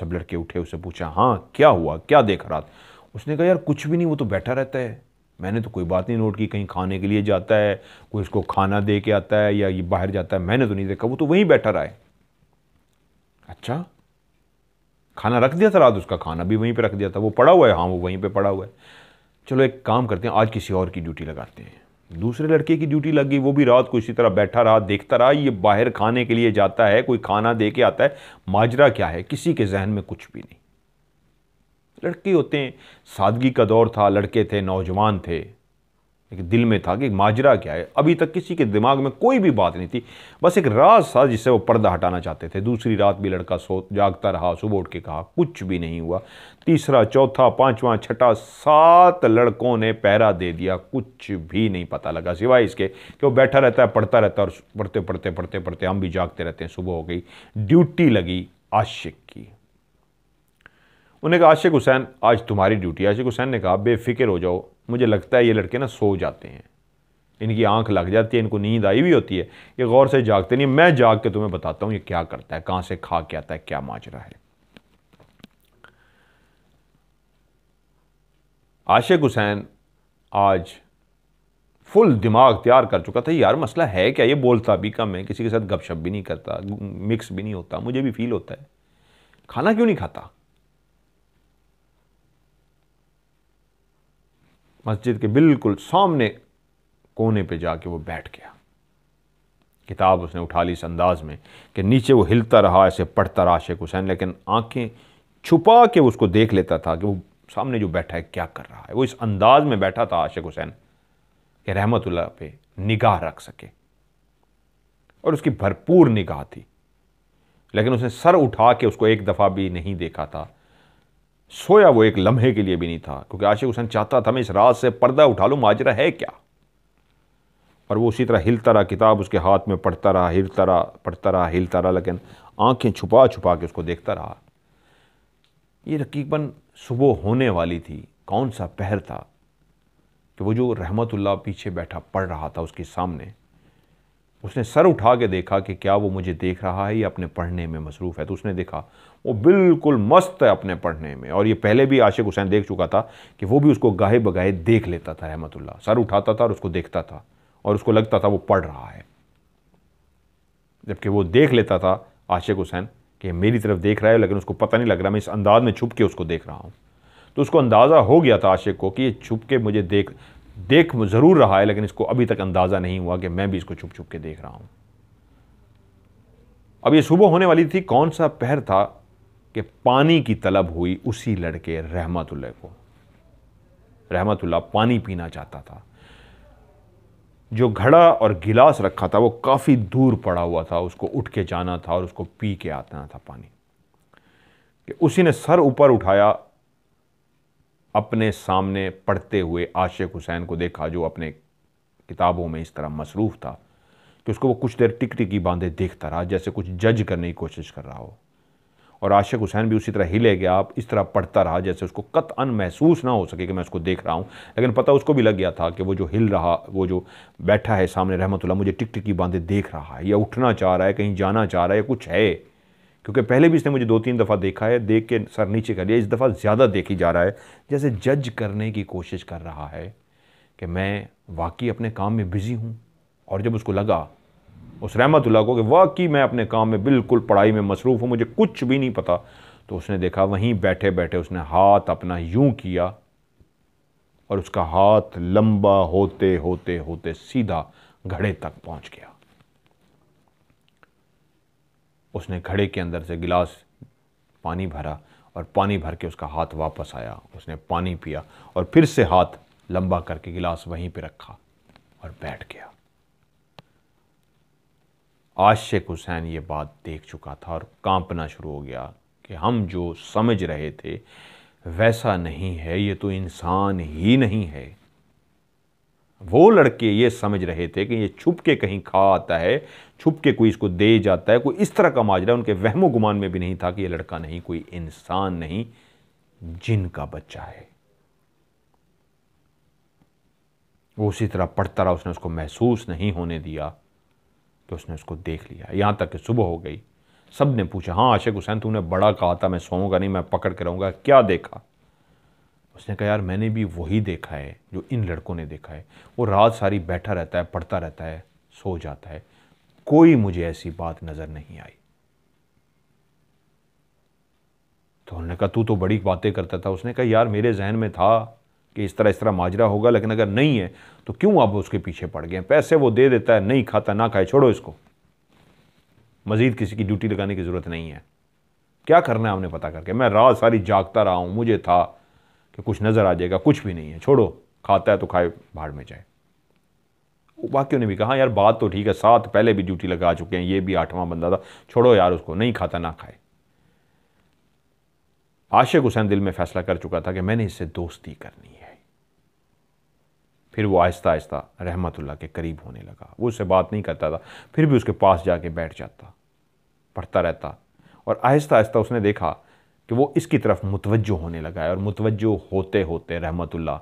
Speaker 1: सब लड़के उठे उसे पूछा हाँ क्या हुआ क्या देख रहा था उसने कहा यार कुछ भी नहीं वो तो बैठा रहता है मैंने तो कोई बात नहीं नोट की कहीं खाने के लिए जाता है कोई इसको खाना दे के आता है या ये बाहर जाता है मैंने तो नहीं देखा वो तो वहीं बैठा रहा है अच्छा खाना रख दिया था रात उसका खाना भी वहीं पे रख दिया था वो पड़ा हुआ है हाँ वो वहीं पे पड़ा हुआ है चलो एक काम करते हैं आज किसी और की ड्यूटी लगाते हैं दूसरे लड़के की ड्यूटी लग गई वो भी रात को इसी तरह बैठा रहा देखता रहा ये बाहर खाने के लिए जाता है कोई खाना दे के आता है माजरा क्या है किसी के जहन में कुछ भी नहीं लड़के होते हैं सादगी का दौर था लड़के थे नौजवान थे लेकिन दिल में था कि माजरा क्या है अभी तक किसी के दिमाग में कोई भी बात नहीं थी बस एक राज था जिससे वो पर्दा हटाना चाहते थे दूसरी रात भी लड़का सो जागता रहा सुबह उठ के कहा कुछ भी नहीं हुआ तीसरा चौथा पांचवा छठा सात लड़कों ने पहरा दे दिया कुछ भी नहीं पता लगा सिवाय इसके कि वो बैठा रहता है पढ़ता रहता है और पढ़ते पढ़ते पढ़ते पढ़ते हम भी जागते रहते हैं सुबह हो गई ड्यूटी लगी आशिक की उन्हें कहा आशिक हुसैन आज तुम्हारी ड्यूटी आशिक हुसैन ने कहा बेफिक्र हो जाओ मुझे लगता है ये लड़के ना सो जाते हैं इनकी आंख लग जाती है इनको नींद आई भी होती है ये गौर से जागते नहीं मैं जाग के तुम्हें बताता हूँ ये क्या करता है कहाँ से खा के आता है क्या माजरा है आशिक हुसैन आज फुल दिमाग तैयार कर चुका था यार मसला है क्या ये बोलता भी कम है किसी के साथ गपशप भी नहीं करता मिक्स भी नहीं होता मुझे भी फील होता है खाना क्यों नहीं खाता मस्जिद के बिल्कुल सामने कोने पे जाके वो बैठ गया किताब उसने उठा ली इस अंदाज में कि नीचे वो हिलता रहा ऐसे पढ़ता रहा शेख हुसैन लेकिन आंखें छुपा के उसको देख लेता था कि वो सामने जो बैठा है क्या कर रहा है वो इस अंदाज में बैठा था आशिक हुसैन कि रहमतुल्ला पे निगाह रख सके और उसकी भरपूर निगाह थी लेकिन उसने सर उठा के उसको एक दफ़ा भी नहीं देखा था सोया वो एक लम्हे के लिए भी नहीं था क्योंकि आशिक हुसैन चाहता था मैं इस रात से पर्दा उठा लूँ माजरा है क्या और वो उसी तरह हिलता रहा किताब उसके हाथ में पढ़ता रहा हिलता रहा पढ़ता रहा हिलता रहा लेकिन आंखें छुपा छुपा के उसको देखता रहा ये तकीकन सुबह होने वाली थी कौन सा पहर था कि वो जो रहमतुल्ला पीछे बैठा पढ़ रहा था उसके सामने उसने सर उठा के देखा कि क्या वो मुझे देख रहा है या अपने पढ़ने में मसरूफ़ है तो उसने देखा वो बिल्कुल मस्त है अपने पढ़ने में और ये पहले भी आशिक हुसैन देख चुका था कि वो भी उसको गाहे बगाहे देख लेता था रहमतुल्ला सर उठाता था और उसको देखता था और उसको लगता था वो पढ़ रहा है जबकि वो देख लेता था आशिक हुसैन कि मेरी तरफ देख रहा है लेकिन उसको पता नहीं लग रहा मैं इस अंदाज में छुप के उसको देख रहा हूँ तो उसको अंदाज़ा हो गया था आशिक को कि ये छुप के मुझे देख देख ज़रूर रहा है लेकिन इसको अभी तक अंदाज़ा नहीं हुआ कि मैं भी इसको छुप छुप के देख रहा हूं अब ये सुबह होने वाली थी कौन सा पहर था कि पानी की तलब हुई उसी लड़के रहमतुल्ला को रहमतुल्ला पानी पीना चाहता था जो घड़ा और गिलास रखा था वो काफ़ी दूर पड़ा हुआ था उसको उठ के जाना था और उसको पी के आना था पानी कि उसी ने सर ऊपर उठाया अपने सामने पढ़ते हुए आशिक हुसैन को देखा जो अपने किताबों में इस तरह मसरूफ़ था कि उसको वो कुछ देर टिक टिकी बांधे देखता रहा जैसे कुछ जज करने की कोशिश कर रहा हो और आशिक हुसैन भी उसी तरह हिले गया आप इस तरह पढ़ता रहा जैसे उसको कत अन महसूस ना हो सके कि मैं उसको देख रहा हूँ लेकिन पता उसको भी लग गया था कि वो जो हिल रहा वो जो बैठा है सामने रहमतुल्ला मुझे टिक टिकी बांधे देख रहा है या उठना चाह रहा है कहीं जाना चाह रहा है कुछ है क्योंकि पहले भी इसने मुझे दो तीन दफ़ा देखा है देख के सर नीचे कर लिया इस दफ़ा ज़्यादा देखी जा रहा है जैसे जज करने की कोशिश कर रहा है कि मैं वाकई अपने काम में बिज़ी हूँ और जब उसको लगा उस रहमतुल्ला को कि वाकई मैं अपने काम में बिल्कुल पढ़ाई में मसरूफ़ हूँ मुझे कुछ भी नहीं पता तो उसने देखा वहीं बैठे बैठे उसने हाथ अपना यूं किया और उसका हाथ लंबा होते होते होते सीधा घड़े तक पहुंच गया उसने घड़े के अंदर से गिलास पानी भरा और पानी भर के उसका हाथ वापस आया उसने पानी पिया और फिर से हाथ लंबा करके गिलास वहीं पे रखा और बैठ गया आशिक हुसैन ये बात देख चुका था और कांपना शुरू हो गया कि हम जो समझ रहे थे वैसा नहीं है ये तो इंसान ही नहीं है वो लड़के ये समझ रहे थे कि ये छुप के कहीं खा आता है छुप के कोई इसको दे जाता है कोई इस तरह का माजरा उनके वहमो गुमान में भी नहीं था कि ये लड़का नहीं कोई इंसान नहीं जिनका बच्चा है वो उसी तरह पढ़ता रहा उसने उसको महसूस नहीं होने दिया तो उसने उसको देख लिया यहाँ तक कि सुबह हो गई सब ने पूछा हाँ आशिक हुसैन तूने बड़ा कहा था मैं सोऊंगा नहीं मैं पकड़ के रहूँगा क्या देखा उसने कहा यार मैंने भी वही देखा है जो इन लड़कों ने देखा है वो रात सारी बैठा रहता है पढ़ता रहता है सो जाता है कोई मुझे ऐसी बात नज़र नहीं आई तो उन्होंने कहा तू तो बड़ी बातें करता था उसने कहा यार मेरे जहन में था कि इस तरह इस तरह माजरा होगा लेकिन अगर नहीं है तो क्यों आप उसके पीछे पड़ गए पैसे वो दे देता है नहीं खाता ना खाए छोड़ो इसको मज़ीद किसी की ड्यूटी लगाने की ज़रूरत नहीं है क्या करना है आपने पता करके मैं रात सारी जागता रहा हूं मुझे था कि कुछ नज़र आ जाएगा कुछ भी नहीं है छोड़ो खाता है तो खाए भाड़ में जाए बाकी ने भी कहा यार बात तो ठीक है साथ पहले भी ड्यूटी लगा चुके हैं ये भी आठवां बंदा था छोड़ो यार उसको नहीं खाता ना खाए आशिक हुसैन दिल में फैसला कर चुका था कि मैंने इससे दोस्ती करनी है फिर वो आहिस्ता आहिस्ता रहमतुल्ला के करीब होने लगा वो उससे बात नहीं करता था फिर भी उसके पास जाके बैठ जाता पढ़ता रहता और आहिस्ता आहिस्ता उसने देखा कि वो इसकी तरफ मुतवजो होने लगा है और मुतवजो होते होते रहमतुल्ला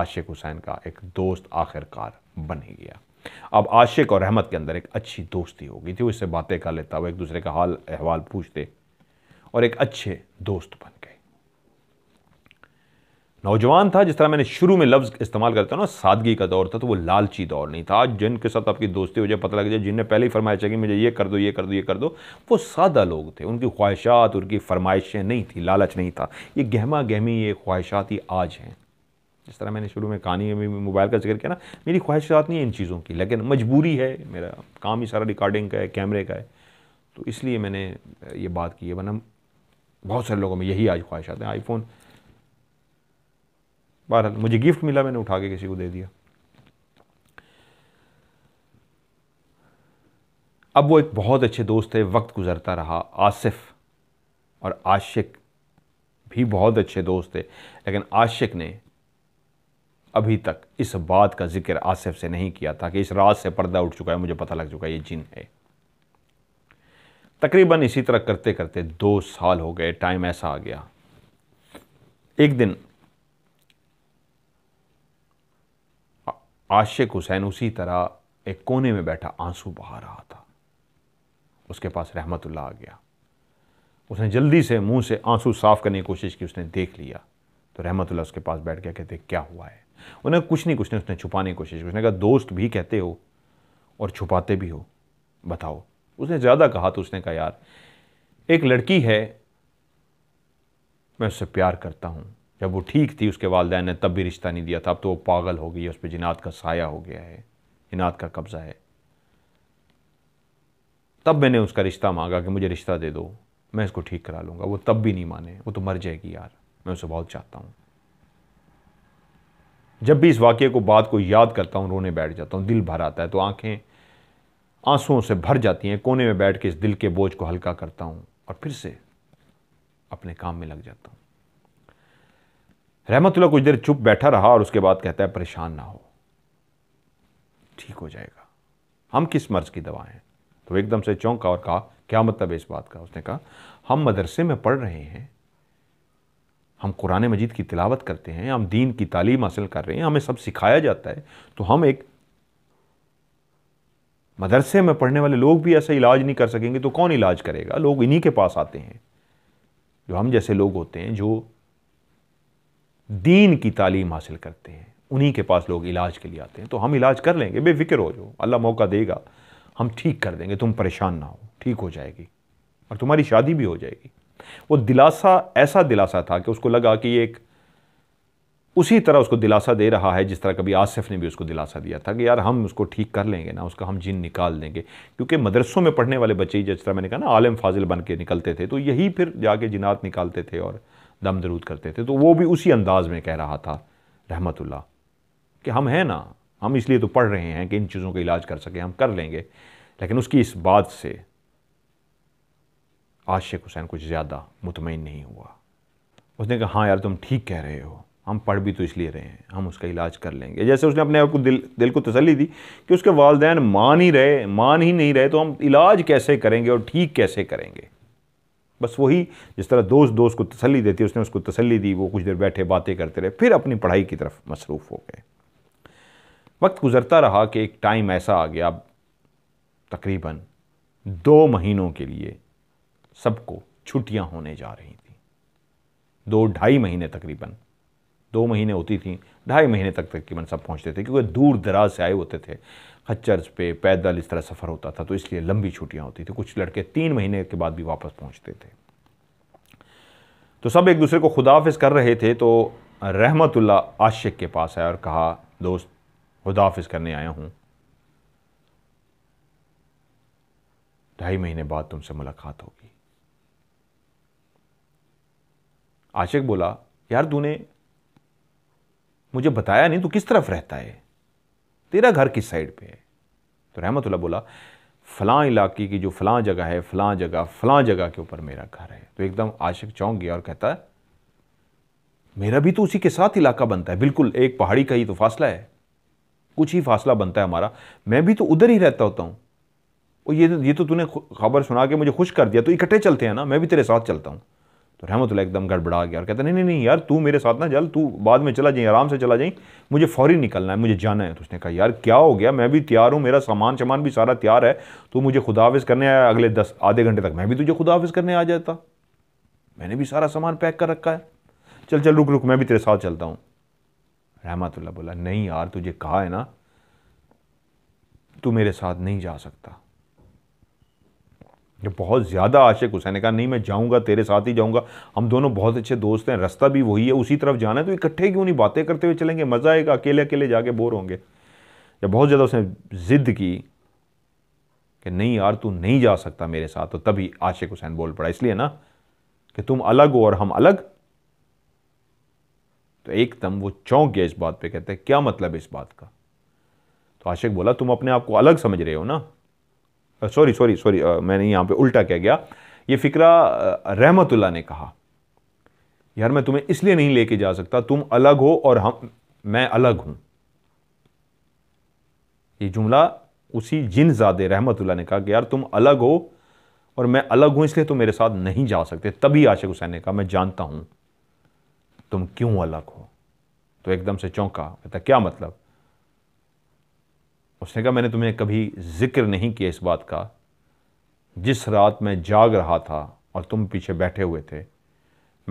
Speaker 1: आशिक हुसैन का एक दोस्त आखिरकार बन ही गया अब आशिक और रहमत के अंदर एक अच्छी दोस्ती हो गई थी वो इससे बातें कर लेता वो एक दूसरे का हाल अहवाल पूछते और एक अच्छे दोस्त बन गए नौजवान था जिस तरह मैंने शुरू में लफ्ज़ इस्तेमाल करता ना सादगी का दौर था तो वो लालची दौर नहीं था आज जिनके साथ आपकी दोस्ती हो जाए पता लग जाए जिनने पहले ही फरमाया चाहिए मुझे ये कर दो ये कर दो ये कर दो वो सादा लोग थे उनकी ख्वाहिशात उनकी फरमाइशें नहीं थी लालच नहीं था ये गहमा गहमी ये ख्वाहिशात ही आज हैं जिस तरह मैंने शुरू में कहानी में मोबाइल का जिक्र किया ना मेरी ख्वाहिशात नहीं है इन चीज़ों की लेकिन मजबूरी है मेरा काम ही सारा रिकॉर्डिंग का है कैमरे का है तो इसलिए मैंने ये बात की है वरना बहुत सारे लोगों में यही आज ख्वाहिशात हैं आईफोन बहरहाल मुझे गिफ्ट मिला मैंने उठा के किसी को दे दिया अब वो एक बहुत अच्छे दोस्त थे वक्त गुजरता रहा आसिफ और आशिक भी बहुत अच्छे दोस्त थे लेकिन आशिक ने अभी तक इस बात का जिक्र आसिफ से नहीं किया था कि इस रात से पर्दा उठ चुका है मुझे पता लग चुका है ये जिन है तकरीबन इसी तरह करते करते दो साल हो गए टाइम ऐसा आ गया एक दिन आशिक हुसैन उसी तरह एक कोने में बैठा आंसू बहा रहा था उसके पास रहमतुल्ला आ गया उसने जल्दी से मुंह से आंसू साफ करने की कोशिश की उसने देख लिया तो रहमतुल्ला उसके पास बैठ गया कहते क्या हुआ है उन्हें कुछ नहीं कुछ नहीं उसने छुपाने की कोशिश की उसने कहा दोस्त भी कहते हो और छुपाते भी हो बताओ उसने ज़्यादा कहा तो उसने कहा यार एक लड़की है मैं उससे प्यार करता हूँ जब वो ठीक थी उसके वालदे ने तब भी रिश्ता नहीं दिया था अब तो वो पागल हो गई है उस पर जिनात का साया हो गया है जिनात का कब्ज़ा है तब मैंने उसका रिश्ता मांगा कि मुझे रिश्ता दे दो मैं इसको ठीक करा लूँगा वो तब भी नहीं माने वो तो मर जाएगी यार मैं उसे बहुत चाहता हूँ जब भी इस वाक्य को बात को याद करता हूँ रोने बैठ जाता हूँ दिल भर आता है तो आँखें आंसुओं से भर जाती हैं कोने में बैठ के इस दिल के बोझ को हल्का करता हूँ और फिर से अपने काम में लग जाता हूँ रहमतुल्ला कुछ देर चुप बैठा रहा और उसके बाद कहता है परेशान ना हो ठीक हो जाएगा हम किस मर्ज की दवा हैं तो एकदम से चौंका और कहा क्या मतलब है इस बात का उसने कहा हम मदरसे में पढ़ रहे हैं हम कुरान मजीद की तिलावत करते हैं हम दीन की तालीम हासिल कर रहे हैं हमें सब सिखाया जाता है तो हम एक मदरसे में पढ़ने वाले लोग भी ऐसा इलाज नहीं कर सकेंगे तो कौन इलाज करेगा लोग इन्हीं के पास आते हैं जो हम जैसे लोग होते हैं जो दीन की तालीम हासिल करते हैं उन्हीं के पास लोग इलाज के लिए आते हैं तो हम इलाज कर लेंगे बेफिक्र हो जाओ अल्लाह मौका देगा हम ठीक कर देंगे तुम परेशान ना हो ठीक हो जाएगी और तुम्हारी शादी भी हो जाएगी वो दिलासा ऐसा दिलासा था कि उसको लगा कि ये एक उसी तरह उसको दिलासा दे रहा है जिस तरह कभी आसिफ ने भी उसको दिलासा दिया था कि यार हम उसको ठीक कर लेंगे ना उसका हम जिन निकाल देंगे क्योंकि मदरसों में पढ़ने वाले बच्चे जिस तरह मैंने कहा ना आलम फाजिल बन के निकलते थे तो यही फिर जाके जिनात निकालते थे और दम दरूद करते थे तो वो भी उसी अंदाज में कह रहा था रहमतुल्ला कि हम हैं ना हम इसलिए तो पढ़ रहे हैं कि इन चीज़ों का इलाज कर सकें हम कर लेंगे लेकिन उसकी इस बात से आज शेख हुसैन कुछ ज़्यादा मुतमिन नहीं हुआ उसने कहा हाँ यार तुम ठीक कह रहे हो हम पढ़ भी तो इसलिए रहे हैं हम उसका इलाज कर लेंगे जैसे उसने अपने आप को दिल दिल को तसली दी कि उसके वालदेन मान ही रहे मान ही नहीं रहे तो हम इलाज कैसे करेंगे और ठीक कैसे करेंगे बस वही जिस तरह दोस्त दोस्त को तसली देती उसने उसको तसल्ली दी वो कुछ देर बैठे बातें करते रहे फिर अपनी पढ़ाई की तरफ मसरूफ़ हो गए वक्त गुज़रता रहा कि एक टाइम ऐसा आ गया तकरीबन दो महीनों के लिए सबको छुट्टियां होने जा रही थी दो ढाई महीने तकरीबन दो महीने होती थी ढाई महीने तक तकरीबन सब पहुंचते थे क्योंकि दूर दराज से आए होते थे खच्चर्स पे पैदल इस तरह सफ़र होता था तो इसलिए लंबी छुट्टियाँ होती थी कुछ लड़के तीन महीने के बाद भी वापस पहुँचते थे तो सब एक दूसरे को खुदाफिज कर रहे थे तो रहमतुल्ला आशिक के पास आया और कहा दोस्त खुदाफिज करने आया हूँ ढाई महीने बाद तुमसे मुलाकात होगी आशिक बोला यार तूने मुझे बताया नहीं तू किस तरफ रहता है तेरा घर किस साइड पे है तो रहमतुल्ला बोला फला इलाके की जो फलां जगह है फलां जगह फला जगह के ऊपर मेरा घर है तो एकदम आशिक चौंक गया और कहता है मेरा भी तो उसी के साथ इलाका बनता है बिल्कुल एक पहाड़ी का ही तो फासला है कुछ ही फासला बनता है हमारा मैं भी तो उधर ही रहता होता हूँ और ये ये तो तूने खबर सुना के मुझे खुश कर दिया तो इकट्ठे चलते हैं ना मैं भी तेरे साथ चलता हूँ तो रहमतुल्ला एकदम गड़बड़ा गया और कहता नहीं नहीं नहीं यार तू मेरे साथ ना जल तू बाद में चला जाइए आराम से चला जाइए मुझे फौरी निकलना है मुझे जाना है तो उसने कहा यार क्या हो गया मैं भी तैयार हूँ मेरा सामान सामान भी सारा तैयार है तो मुझे खुदाफिज करने आया अगले दस आधे घंटे तक मैं भी तुझे खुदाफिज करने आ जाता मैंने भी सारा सामान पैक कर रखा है चल चल रुक रुक मैं भी तेरे साथ चलता हूँ रहमतुल्ला बोला नहीं यार तुझे कहा है ना तू मेरे साथ नहीं जा सकता जो बहुत ज़्यादा आशिक हुसैन ने कहा नहीं मैं जाऊँगा तेरे साथ ही जाऊँगा हम दोनों बहुत अच्छे दोस्त हैं रास्ता भी वही है उसी तरफ जाना है तो इकट्ठे क्यों नहीं बातें करते हुए चलेंगे मज़ा आएगा अकेले अकेले जाके बोर होंगे जब बहुत ज़्यादा उसने ज़िद की कि नहीं यार तू नहीं जा सकता मेरे साथ तो तभी आशिक हुसैन बोल पड़ा इसलिए ना कि तुम अलग हो और हम अलग तो एकदम वो चौंक गया इस बात पे कहते हैं क्या मतलब इस बात का तो आशिक बोला तुम अपने आप को अलग समझ रहे हो ना सॉरी सॉरी सॉरी मैंने यहां पे उल्टा कह गया ये फ़िक्रा uh, रहमतुल्ला ने कहा यार मैं तुम्हें इसलिए नहीं लेके जा सकता तुम अलग हो और हम मैं अलग हूं ये जुमला उसी जिन ज़ादे रहमतुल्ला ने कहा कि यार तुम अलग हो और मैं अलग हूं इसलिए तुम मेरे साथ नहीं जा सकते तभी आशिक हुसैन ने कहा मैं जानता हूं तुम क्यों अलग हो तो एकदम से चौंका कहता क्या मतलब उसने कहा मैंने तुम्हें कभी जिक्र नहीं किया इस बात का जिस रात मैं जाग रहा था और तुम पीछे बैठे हुए थे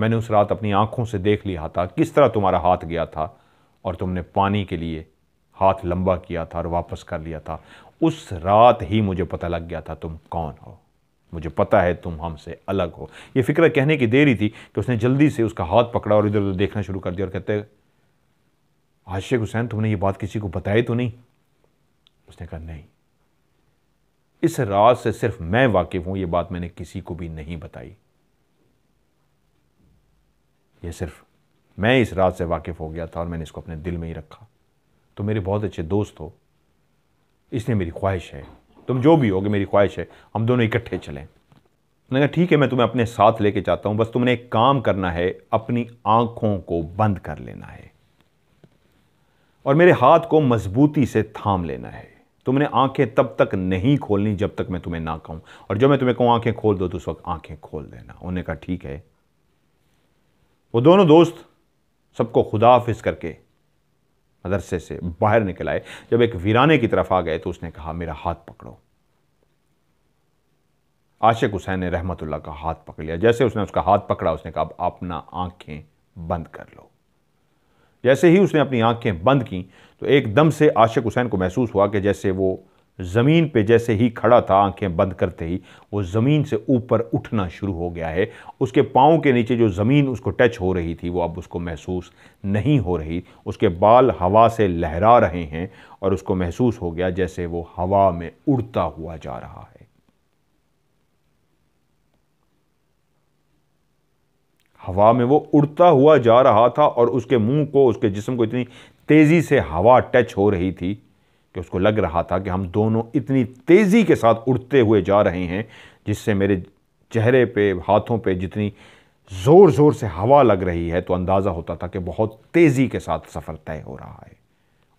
Speaker 1: मैंने उस रात अपनी आंखों से देख लिया था किस तरह तुम्हारा हाथ गया था और तुमने पानी के लिए हाथ लंबा किया था और वापस कर लिया था उस रात ही मुझे पता लग गया था तुम कौन हो मुझे पता है तुम हमसे अलग हो ये फिक्र कहने की देरी थी कि उसने जल्दी से उसका हाथ पकड़ा और इधर उधर देखना शुरू कर दिया और कहते आशिक हुसैन तुमने ये बात किसी को बताई तो नहीं उसने कहा नहीं इस राज से सिर्फ मैं वाकिफ हूं यह बात मैंने किसी को भी नहीं बताई यह सिर्फ मैं इस राज से वाकिफ हो गया था और मैंने इसको अपने दिल में ही रखा तो मेरे बहुत अच्छे दोस्त हो इसलिए मेरी ख्वाहिश है तुम जो भी होगे मेरी ख्वाहिश है हम दोनों इकट्ठे चलें मैंने कहा ठीक है मैं तुम्हें अपने साथ लेके जाता हूं बस तुमने एक काम करना है अपनी आंखों को बंद कर लेना है और मेरे हाथ को मजबूती से थाम लेना है तुमने आंखें तब तक नहीं खोलनी जब तक मैं तुम्हें ना कहूँ और जब मैं तुम्हें कहूँ आंखें खोल दो तो उस वक्त आंखें खोल देना उन्होंने कहा ठीक है वो दोनों दोस्त सबको खुदाफिज करके मदरसे से बाहर निकल आए जब एक वीराने की तरफ आ गए तो उसने कहा मेरा हाथ पकड़ो आशिक हुसैन ने रहमतुल्ला का हाथ पकड़ लिया जैसे उसने उसका हाथ पकड़ा उसने कहा अपना आंखें बंद कर लो जैसे ही उसने अपनी आंखें बंद की तो एकदम से आशिक हुसैन को महसूस हुआ कि जैसे वो ज़मीन पे जैसे ही खड़ा था आंखें बंद करते ही वो ज़मीन से ऊपर उठना शुरू हो गया है उसके पाँव के नीचे जो ज़मीन उसको टच हो रही थी वो अब उसको महसूस नहीं हो रही उसके बाल हवा से लहरा रहे हैं और उसको महसूस हो गया जैसे वो हवा में उड़ता हुआ जा रहा है हवा में वो उड़ता हुआ जा रहा था और उसके मुंह को उसके जिस्म को इतनी तेज़ी से हवा टच हो रही थी कि उसको लग रहा था कि हम दोनों इतनी तेज़ी के साथ उड़ते हुए जा रहे हैं जिससे मेरे चेहरे पे हाथों पे जितनी ज़ोर ज़ोर से हवा लग रही है तो अंदाज़ा होता था कि बहुत तेज़ी के साथ सफ़र तय हो रहा है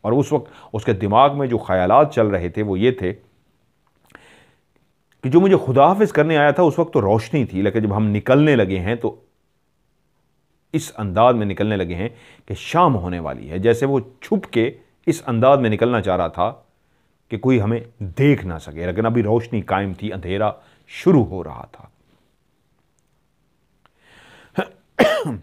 Speaker 1: और उस वक्त उसके दिमाग में जो ख्याल चल रहे थे वो ये थे कि जो मुझे खुदाफिज करने आया था उस वक्त तो रोशनी थी लेकिन जब हम निकलने लगे हैं तो इस अंदाज में निकलने लगे हैं कि शाम होने वाली है जैसे वो छुप के इस अंदाज में निकलना चाह रहा था कि कोई हमें देख ना सके लेकिन अभी रोशनी कायम थी अंधेरा शुरू हो रहा था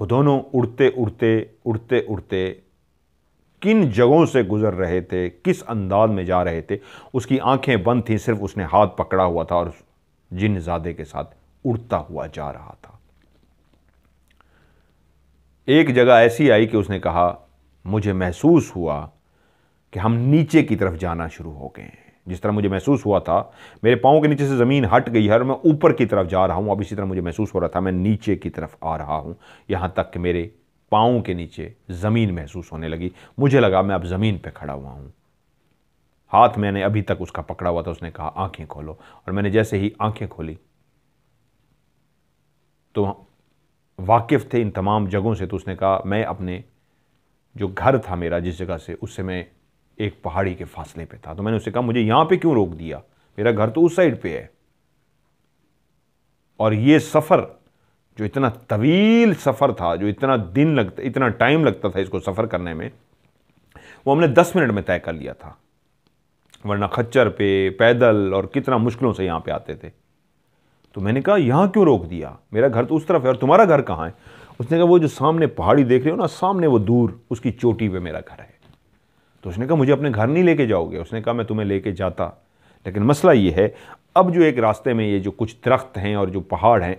Speaker 1: वो दोनों उड़ते उड़ते उड़ते उड़ते किन जगहों से गुजर रहे थे किस अंदाज में जा रहे थे उसकी आंखें बंद थीं सिर्फ उसने हाथ पकड़ा हुआ था और जिन जादे के साथ उड़ता हुआ जा रहा था एक जगह ऐसी आई कि उसने कहा मुझे महसूस हुआ कि हम नीचे की तरफ जाना शुरू हो गए हैं जिस तरह मुझे महसूस हुआ था मेरे पाओं के नीचे से ज़मीन हट गई है और मैं ऊपर की तरफ जा रहा हूं अब इसी तरह मुझे महसूस हो रहा था मैं नीचे की तरफ आ रहा हूं यहां तक कि मेरे पाओं के नीचे ज़मीन महसूस होने लगी मुझे लगा मैं अब ज़मीन पर खड़ा हुआ हूं हाथ मैंने अभी तक उसका पकड़ा हुआ था उसने कहा आंखें खोलो और मैंने जैसे ही आंखें खोली तो वाकिफ़ थे इन तमाम जगहों से तो उसने कहा मैं अपने जो घर था मेरा जिस जगह से उससे मैं एक पहाड़ी के फासले पे था तो मैंने उससे कहा मुझे यहाँ पे क्यों रोक दिया मेरा घर तो उस साइड पे है और ये सफ़र जो इतना तवील सफ़र था जो इतना दिन लगता इतना टाइम लगता था इसको सफ़र करने में वो हमने दस मिनट में तय कर लिया था वरना खच्चर पे पैदल और कितना मुश्किलों से यहाँ पे आते थे तो मैंने कहा यहाँ क्यों रोक दिया मेरा घर तो उस तरफ है और तुम्हारा घर कहाँ है उसने कहा वो जो सामने पहाड़ी देख रहे हो ना सामने वो दूर उसकी चोटी पे मेरा घर है तो उसने कहा मुझे अपने घर नहीं लेके जाओगे उसने कहा मैं तुम्हें लेके जाता लेकिन मसला ये है अब जो एक रास्ते में ये जो कुछ दरख्त हैं और जो पहाड़ हैं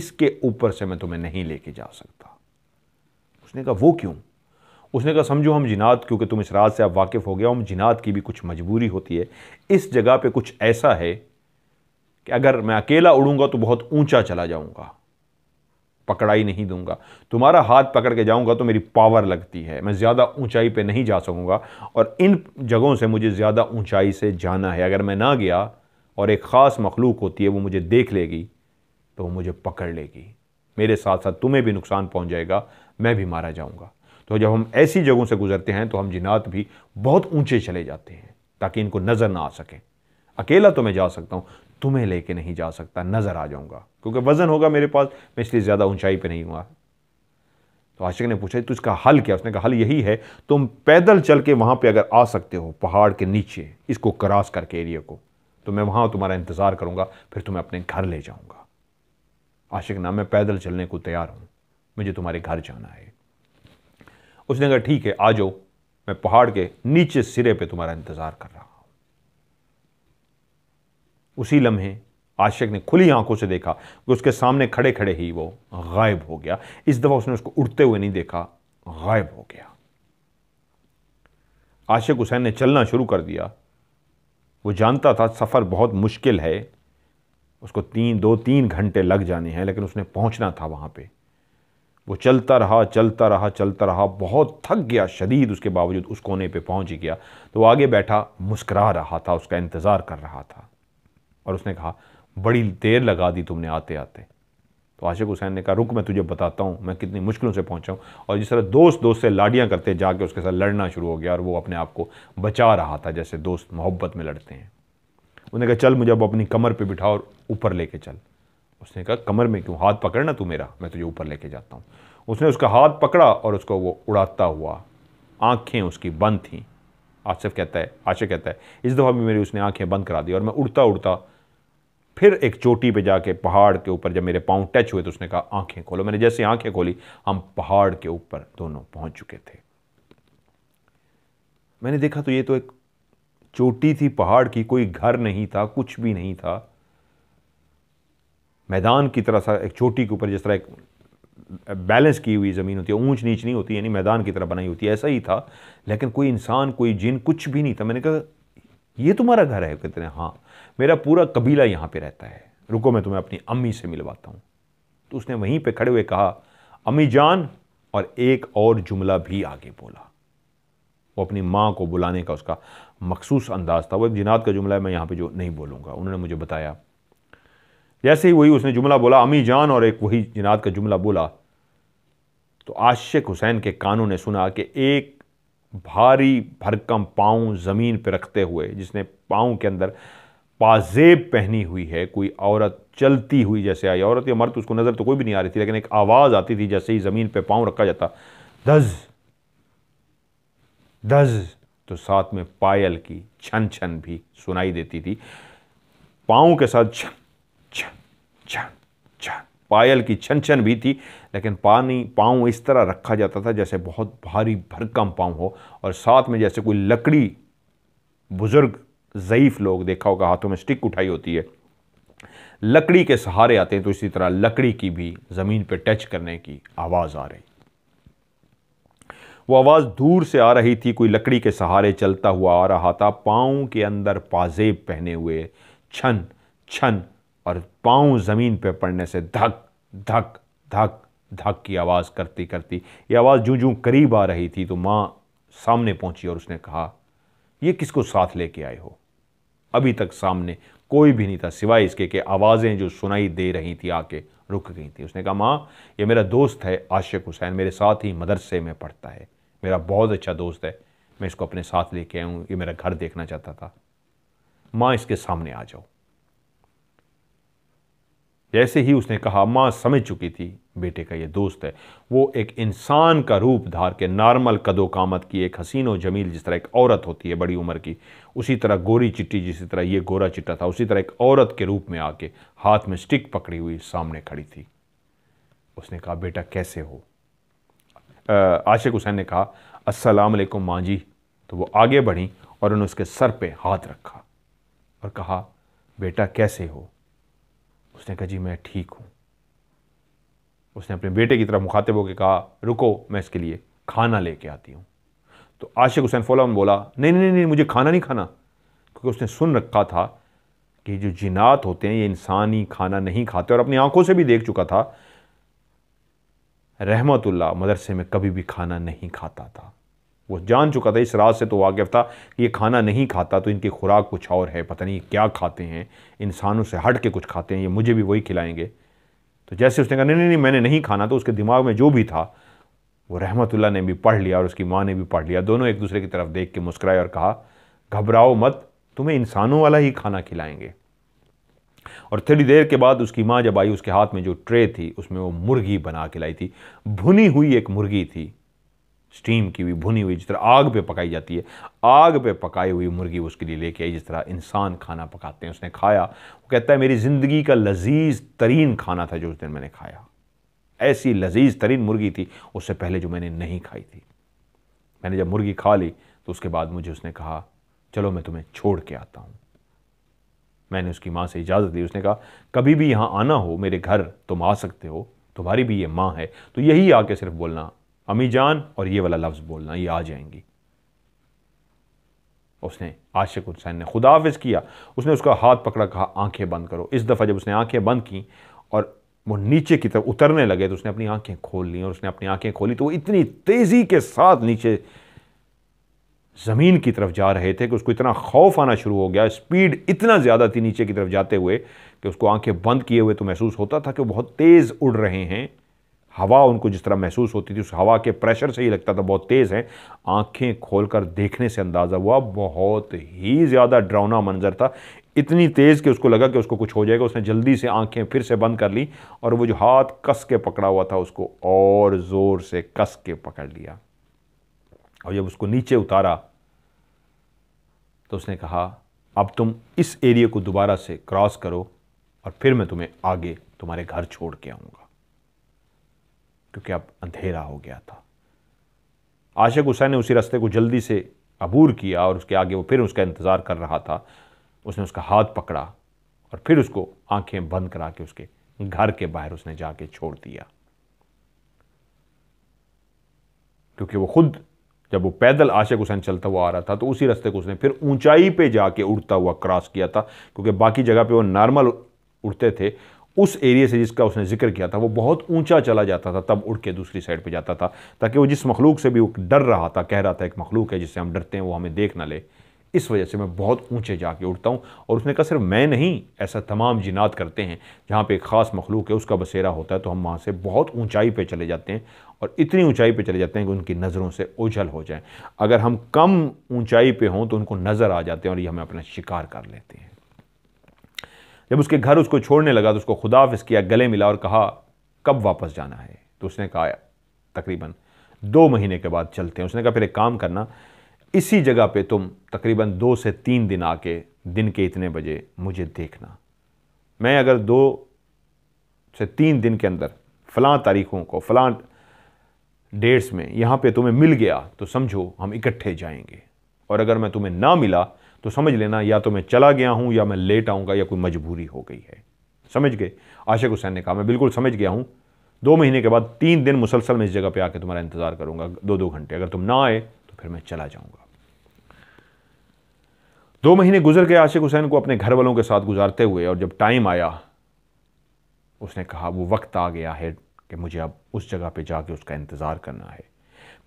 Speaker 1: इसके ऊपर से मैं तुम्हें नहीं लेके जा सकता उसने कहा वो क्यों उसने कहा समझो हम जिनात क्योंकि तुम इस रात से आप वाकिफ़ हो गया हम जिनात की भी कुछ मजबूरी होती है इस जगह पे कुछ ऐसा है कि अगर मैं अकेला उड़ूंगा तो बहुत ऊंचा चला जाऊंगा पकड़ाई नहीं दूंगा तुम्हारा हाथ पकड़ के जाऊंगा तो मेरी पावर लगती है मैं ज़्यादा ऊंचाई पे नहीं जा सकूंगा और इन जगहों से मुझे ज़्यादा ऊंचाई से जाना है अगर मैं ना गया और एक ख़ास मखलूक होती है वो मुझे देख लेगी तो वो मुझे पकड़ लेगी मेरे साथ साथ तुम्हें भी नुकसान पहुंच जाएगा मैं भी मारा जाऊंगा तो जब हम ऐसी जगहों से गुजरते हैं तो हम जिनात भी बहुत ऊंचे चले जाते हैं ताकि इनको नज़र ना आ सके अकेला तो मैं जा सकता हूं तुम्हें लेके नहीं जा सकता नज़र आ जाऊँगा क्योंकि वज़न होगा मेरे पास मैं इसलिए ज़्यादा ऊंचाई पे नहीं हुआ तो आशिक ने पूछा तो इसका हल क्या उसने कहा हल यही है तुम पैदल चल के वहाँ पर अगर आ सकते हो पहाड़ के नीचे इसको क्रॉस करके एरिया को तो मैं वहाँ तुम्हारा इंतज़ार करूंगा फिर तुम्हें अपने घर ले जाऊँगा आशिक ना मैं पैदल चलने को तैयार हूँ मुझे तुम्हारे घर जाना है उसने कहा ठीक है आ जाओ मैं पहाड़ के नीचे सिरे पे तुम्हारा इंतज़ार कर रहा हूँ उसी लम्हे आशिक ने खुली आंखों से देखा कि उसके सामने खड़े खड़े ही वो गायब हो गया इस दफ़ा उसने उसको उड़ते हुए नहीं देखा गायब हो गया आशिक हुसैन ने चलना शुरू कर दिया वो जानता था सफ़र बहुत मुश्किल है उसको तीन दो तीन घंटे लग जाने हैं लेकिन उसने पहुंचना था वहाँ पे वो चलता रहा चलता रहा चलता रहा बहुत थक गया शदीद उसके बावजूद उस कोने पे पहुंच गया तो आगे बैठा मुस्करा रहा था उसका इंतज़ार कर रहा था और उसने कहा बड़ी देर लगा दी तुमने आते आते तो आशिक हुसैन ने कहा रुक मैं तुझे बताता हूँ मैं कितनी मुश्किलों से पहुँचा हूँ और जिस तरह दोस्त दोस्त से लाडियाँ करते जाके उसके साथ लड़ना शुरू हो गया और वो अपने आप को बचा रहा था जैसे दोस्त मोहब्बत में लड़ते हैं उन्हें कहा चल मुझे अब अपनी कमर पर बिठा और ऊपर लेके चल उसने कहा कमर में क्यों हाथ पकड़ना तू मेरा मैं तुझे ऊपर लेके जाता हूँ उसने उसका हाथ पकड़ा और उसको वो उड़ाता हुआ आँखें उसकी बंद थीं आसिफ कहता है आशिक कहता है इस दफ़ा भी मेरी उसने आंखें बंद करा दी और मैं उड़ता उड़ता फिर एक चोटी पे जाके पहाड़ के ऊपर जब मेरे पाँव टच हुए तो उसने कहा आंखें खोलो मैंने जैसे आंखें खोली हम पहाड़ के ऊपर दोनों पहुंच चुके थे मैंने देखा तो ये तो एक चोटी थी पहाड़ की कोई घर नहीं था कुछ भी नहीं था मैदान की तरह सा एक चोटी के ऊपर जिस तरह एक बैलेंस की हुई ज़मीन होती है ऊंच नीच नहीं होती यानी मैदान की तरह बनाई होती है ऐसा ही था लेकिन कोई इंसान कोई जिन कुछ भी नहीं था मैंने कहा ये तुम्हारा घर है कहते हैं हाँ मेरा पूरा कबीला यहाँ पे रहता है रुको मैं तुम्हें अपनी अम्मी से मिलवाता हूँ तो उसने वहीं पे खड़े हुए कहा अम्मी जान और एक और जुमला भी आगे बोला वो अपनी माँ को बुलाने का उसका मखसूस अंदाज था वो एक जिनात का जुमला है मैं यहाँ पे जो नहीं बोलूँगा उन्होंने मुझे बताया जैसे ही वही उसने जुमला बोला अमी जान और एक वही जिनाद का जुमला बोला तो आशिक हुसैन के कानों ने सुना कि एक भारी भरकम पाँव ज़मीन पर रखते हुए जिसने पाँव के अंदर पाजेब पहनी हुई है कोई औरत चलती हुई जैसे आई औरत या मर्द उसको नज़र तो कोई भी नहीं आ रही थी लेकिन एक आवाज़ आती थी जैसे ही ज़मीन पे पाँव रखा जाता दस दस तो साथ में पायल की छन छन भी सुनाई देती थी पाँव के साथ छन छन छन पायल की छन छन भी थी लेकिन पानी पाँव इस तरह रखा जाता था जैसे बहुत भारी भरकम पाँव हो और साथ में जैसे कोई लकड़ी बुज़ुर्ग ज़यीफ़ लोग देखा होगा हाथों में स्टिक उठाई होती है लकड़ी के सहारे आते हैं तो इसी तरह लकड़ी की भी ज़मीन पर टच करने की आवाज़ आ रही वो आवाज़ दूर से आ रही थी कोई लकड़ी के सहारे चलता हुआ आ रहा था पाँव के अंदर पाजेब पहने हुए छन छन और पाँव ज़मीन पर पड़ने से धक धक धक धक की आवाज़ करती करती ये आवाज़ जूँ जूँ करीब आ रही थी तो माँ सामने पहुंची और उसने कहा ये किसको साथ लेके आए हो अभी तक सामने कोई भी नहीं था सिवाय इसके कि आवाज़ें जो सुनाई दे रही थी आके रुक गई थी उसने कहा माँ ये मेरा दोस्त है आशिक हुसैन मेरे साथ ही मदरसे में पढ़ता है मेरा बहुत अच्छा दोस्त है मैं इसको अपने साथ लेके आया हूँ ये मेरा घर देखना चाहता था माँ इसके सामने आ जाओ जैसे ही उसने कहा माँ समझ चुकी थी बेटे का ये दोस्त है वो एक इंसान का रूप धार के नॉर्मल कदो कामत की एक हसीन और जमील जिस तरह एक औरत होती है बड़ी उम्र की उसी तरह गोरी चिट्टी जिस तरह ये गोरा चिट्टा था उसी तरह एक औरत के रूप में आके हाथ में स्टिक पकड़ी हुई सामने खड़ी थी उसने कहा बेटा कैसे हो आशिक हुसैन ने कहा असलकुम माँ जी तो वो आगे बढ़ी और उन्होंने उसके सर पर हाथ रखा और कहा बेटा कैसे हो उसने कहा जी मैं ठीक हूँ उसने अपने बेटे की तरफ मुखातिब होकर कहा रुको मैं इसके लिए खाना लेके आती हूँ तो आशिक हुसैन फौलान बोला नहीं नहीं नहीं मुझे खाना नहीं खाना क्योंकि उसने सुन रखा था कि जो जिनात होते हैं ये इंसानी खाना नहीं खाते और अपनी आंखों से भी देख चुका था रहमतुल्ला मदरसे में कभी भी खाना नहीं खाता था वो जान चुका था इस रात से तो वाकिफ़ था कि ये खाना नहीं खाता तो इनकी खुराक कुछ और है पता नहीं क्या खाते हैं इंसानों से हट के कुछ खाते हैं ये मुझे भी वही खिलाएंगे तो जैसे उसने कहा नहीं नहीं नहीं मैंने नहीं खाना तो उसके दिमाग में जो भी था वो रहमतुल्ला ने भी पढ़ लिया और उसकी माँ ने भी पढ़ लिया दोनों एक दूसरे की तरफ देख के मुस्कराए और कहा घबराओ मत तुम्हें इंसानों वाला ही खाना खिलाएंगे और थोड़ी देर के बाद उसकी माँ जब आई उसके हाथ में जो ट्रे थी उसमें वो मुर्गी बना के लाई थी भुनी हुई एक मुर्गी थी स्टीम की हुई भुनी हुई जिस तरह आग पे पकाई जाती है आग पे पकाई हुई मुर्गी उसके लिए लेके आई जिस तरह इंसान खाना पकाते हैं उसने खाया वो कहता है मेरी ज़िंदगी का लजीज तरीन खाना था जो उस दिन मैंने खाया ऐसी लजीज तरीन मुर्गी थी उससे पहले जो मैंने नहीं खाई थी मैंने जब मुर्गी खा ली तो उसके बाद मुझे उसने कहा चलो मैं तुम्हें छोड़ के आता हूँ मैंने उसकी माँ से इजाज़त दी उसने कहा कभी भी यहाँ आना हो मेरे घर तुम आ सकते हो तुम्हारी भी ये माँ है तो यही आके सिर्फ बोलना अमी जान और ये वाला लफ्ज़ बोलना ये आ जाएंगी उसने आशिक हुसैन ने खुदाफिज किया उसने उसका हाथ पकड़ा कहा आंखें बंद करो इस दफ़ा जब उसने आंखें बंद की और वो नीचे की तरफ उतरने लगे तो उसने अपनी आंखें खोल ली और उसने अपनी आंखें खोली तो वो इतनी तेज़ी के साथ नीचे ज़मीन की तरफ जा रहे थे कि उसको इतना खौफ आना शुरू हो गया स्पीड इतना ज़्यादा थी नीचे की तरफ जाते हुए कि उसको आंखें बंद किए हुए तो महसूस होता था कि बहुत तेज़ उड़ रहे हैं हवा उनको जिस तरह महसूस होती थी उस हवा के प्रेशर से ही लगता था बहुत तेज़ है आंखें खोलकर देखने से अंदाज़ा हुआ बहुत ही ज़्यादा डरावना मंजर था इतनी तेज़ कि उसको लगा कि उसको कुछ हो जाएगा उसने जल्दी से आंखें फिर से बंद कर ली और वो जो हाथ कस के पकड़ा हुआ था उसको और ज़ोर से कस के पकड़ लिया और जब उसको नीचे उतारा तो उसने कहा अब तुम इस एरिया को दोबारा से क्रॉस करो और फिर मैं तुम्हें आगे तुम्हारे घर छोड़ के आऊँगा क्योंकि अब अंधेरा हो गया था आशिक हुसैन ने उसी रास्ते को जल्दी से अबूर किया और उसके आगे वो फिर उसका इंतज़ार कर रहा था उसने उसका हाथ पकड़ा और फिर उसको आंखें बंद करा के उसके घर के बाहर उसने जाके छोड़ दिया क्योंकि वो खुद जब वो पैदल आशिक हुसैन चलता हुआ आ रहा था तो उसी रास्ते को उसने फिर ऊंचाई पे जाके उड़ता हुआ क्रॉस किया था क्योंकि बाकी जगह पे वो नॉर्मल उड़ते थे उस एरिया से जिसका उसने जिक्र किया था वो बहुत ऊंचा चला जाता था तब उड़ के दूसरी साइड पे जाता था ताकि वो जिस मखलूक से भी वो डर रहा था कह रहा था एक मखलूक है जिससे हम डरते हैं वो हमें देख ना ले इस वजह से मैं बहुत ऊंचे जाके उड़ता हूँ और उसने कहा सिर्फ मैं नहीं ऐसा तमाम जिनात करते हैं जहाँ पर एक ख़ास मखलूक है उसका बसेरा होता है तो हम वहाँ से बहुत ऊँचाई पर चले जाते हैं और इतनी ऊँचाई पर चले जाते हैं कि उनकी नज़रों से ओझल हो जाए अगर हम कम ऊँचाई पर हों तो उनको नज़र आ जाते हैं और ये हमें अपना शिकार कर लेते हैं जब उसके घर उसको छोड़ने लगा तो उसको खुदाफिस किया गले मिला और कहा कब वापस जाना है तो उसने कहा तकरीबन दो महीने के बाद चलते हैं उसने कहा फिर एक काम करना इसी जगह पे तुम तकरीबन दो से तीन दिन आके दिन के इतने बजे मुझे देखना मैं अगर दो से तीन दिन के अंदर फ़लां तारीखों को फ़लाँ डेट्स में यहाँ पे तुम्हें मिल गया तो समझो हम इकट्ठे जाएंगे और अगर मैं तुम्हें ना मिला तो समझ लेना या तो मैं चला गया हूँ या मैं लेट आऊँगा या कोई मजबूरी हो गई है समझ गए आशिक हुसैन ने कहा मैं बिल्कुल समझ गया हूँ दो महीने के बाद तीन दिन मुसलसल मैं इस जगह पर आके तुम्हारा इंतज़ार करूँगा दो दो घंटे अगर तुम ना आए तो फिर मैं चला जाऊँगा दो महीने गुजर गए आशिक हुसैन को अपने घर वालों के साथ गुजारते हुए और जब टाइम आया उसने कहा वो वक्त आ गया है कि मुझे अब उस जगह पे जाके उसका इंतज़ार करना है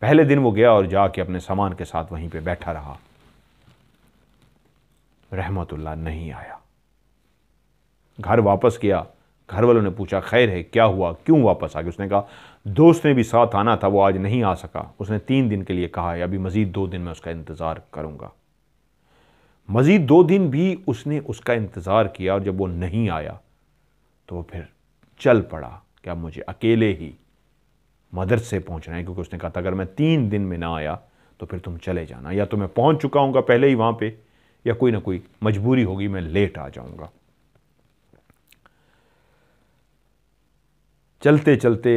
Speaker 1: पहले दिन वो गया और जाके अपने सामान के साथ वहीं पे बैठा रहा रहमतुल्ला नहीं आया घर वापस किया घर वालों ने पूछा खैर है क्या हुआ क्यों वापस आ गया उसने कहा दोस्त ने भी साथ आना था वो आज नहीं आ सका उसने तीन दिन के लिए कहा है अभी मज़ीद दो दिन में उसका इंतज़ार करूँगा मज़ीद दो दिन भी उसने उसका इंतज़ार किया और जब वो नहीं आया तो वो फिर चल पड़ा क्या मुझे अकेले ही मदरसे रहे है क्योंकि उसने कहा था अगर मैं तीन दिन में ना आया तो फिर तुम चले जाना या तो मैं पहुंच चुका हूँ पहले ही वहाँ पर या कोई ना कोई मजबूरी होगी मैं लेट आ जाऊंगा चलते चलते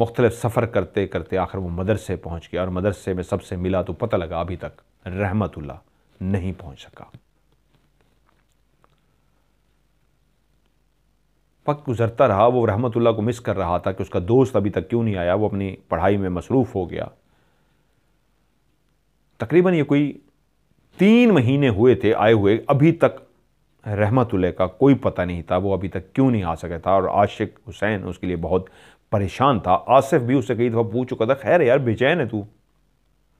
Speaker 1: मुख्तलिफ सफ़र करते करते आखिर वो मदरसे पहुंच गया और मदरसे में सबसे मिला तो पता लगा अभी तक रहमतुल्ला नहीं पहुंच सका वक्त गुजरता रहा वो रहमतुल्ला को मिस कर रहा था कि उसका दोस्त अभी तक क्यों नहीं आया वो अपनी पढ़ाई में मसरूफ़ हो गया तकरीबन ये कोई तीन महीने हुए थे आए हुए अभी तक रहमतुल्ला का कोई पता नहीं था वो अभी तक क्यों नहीं आ सका था और आशिक हुसैन उसके लिए बहुत परेशान था आसिफ भी उससे कई दफ़ा तो पूछ चुका था खैर यार बेचैन है तू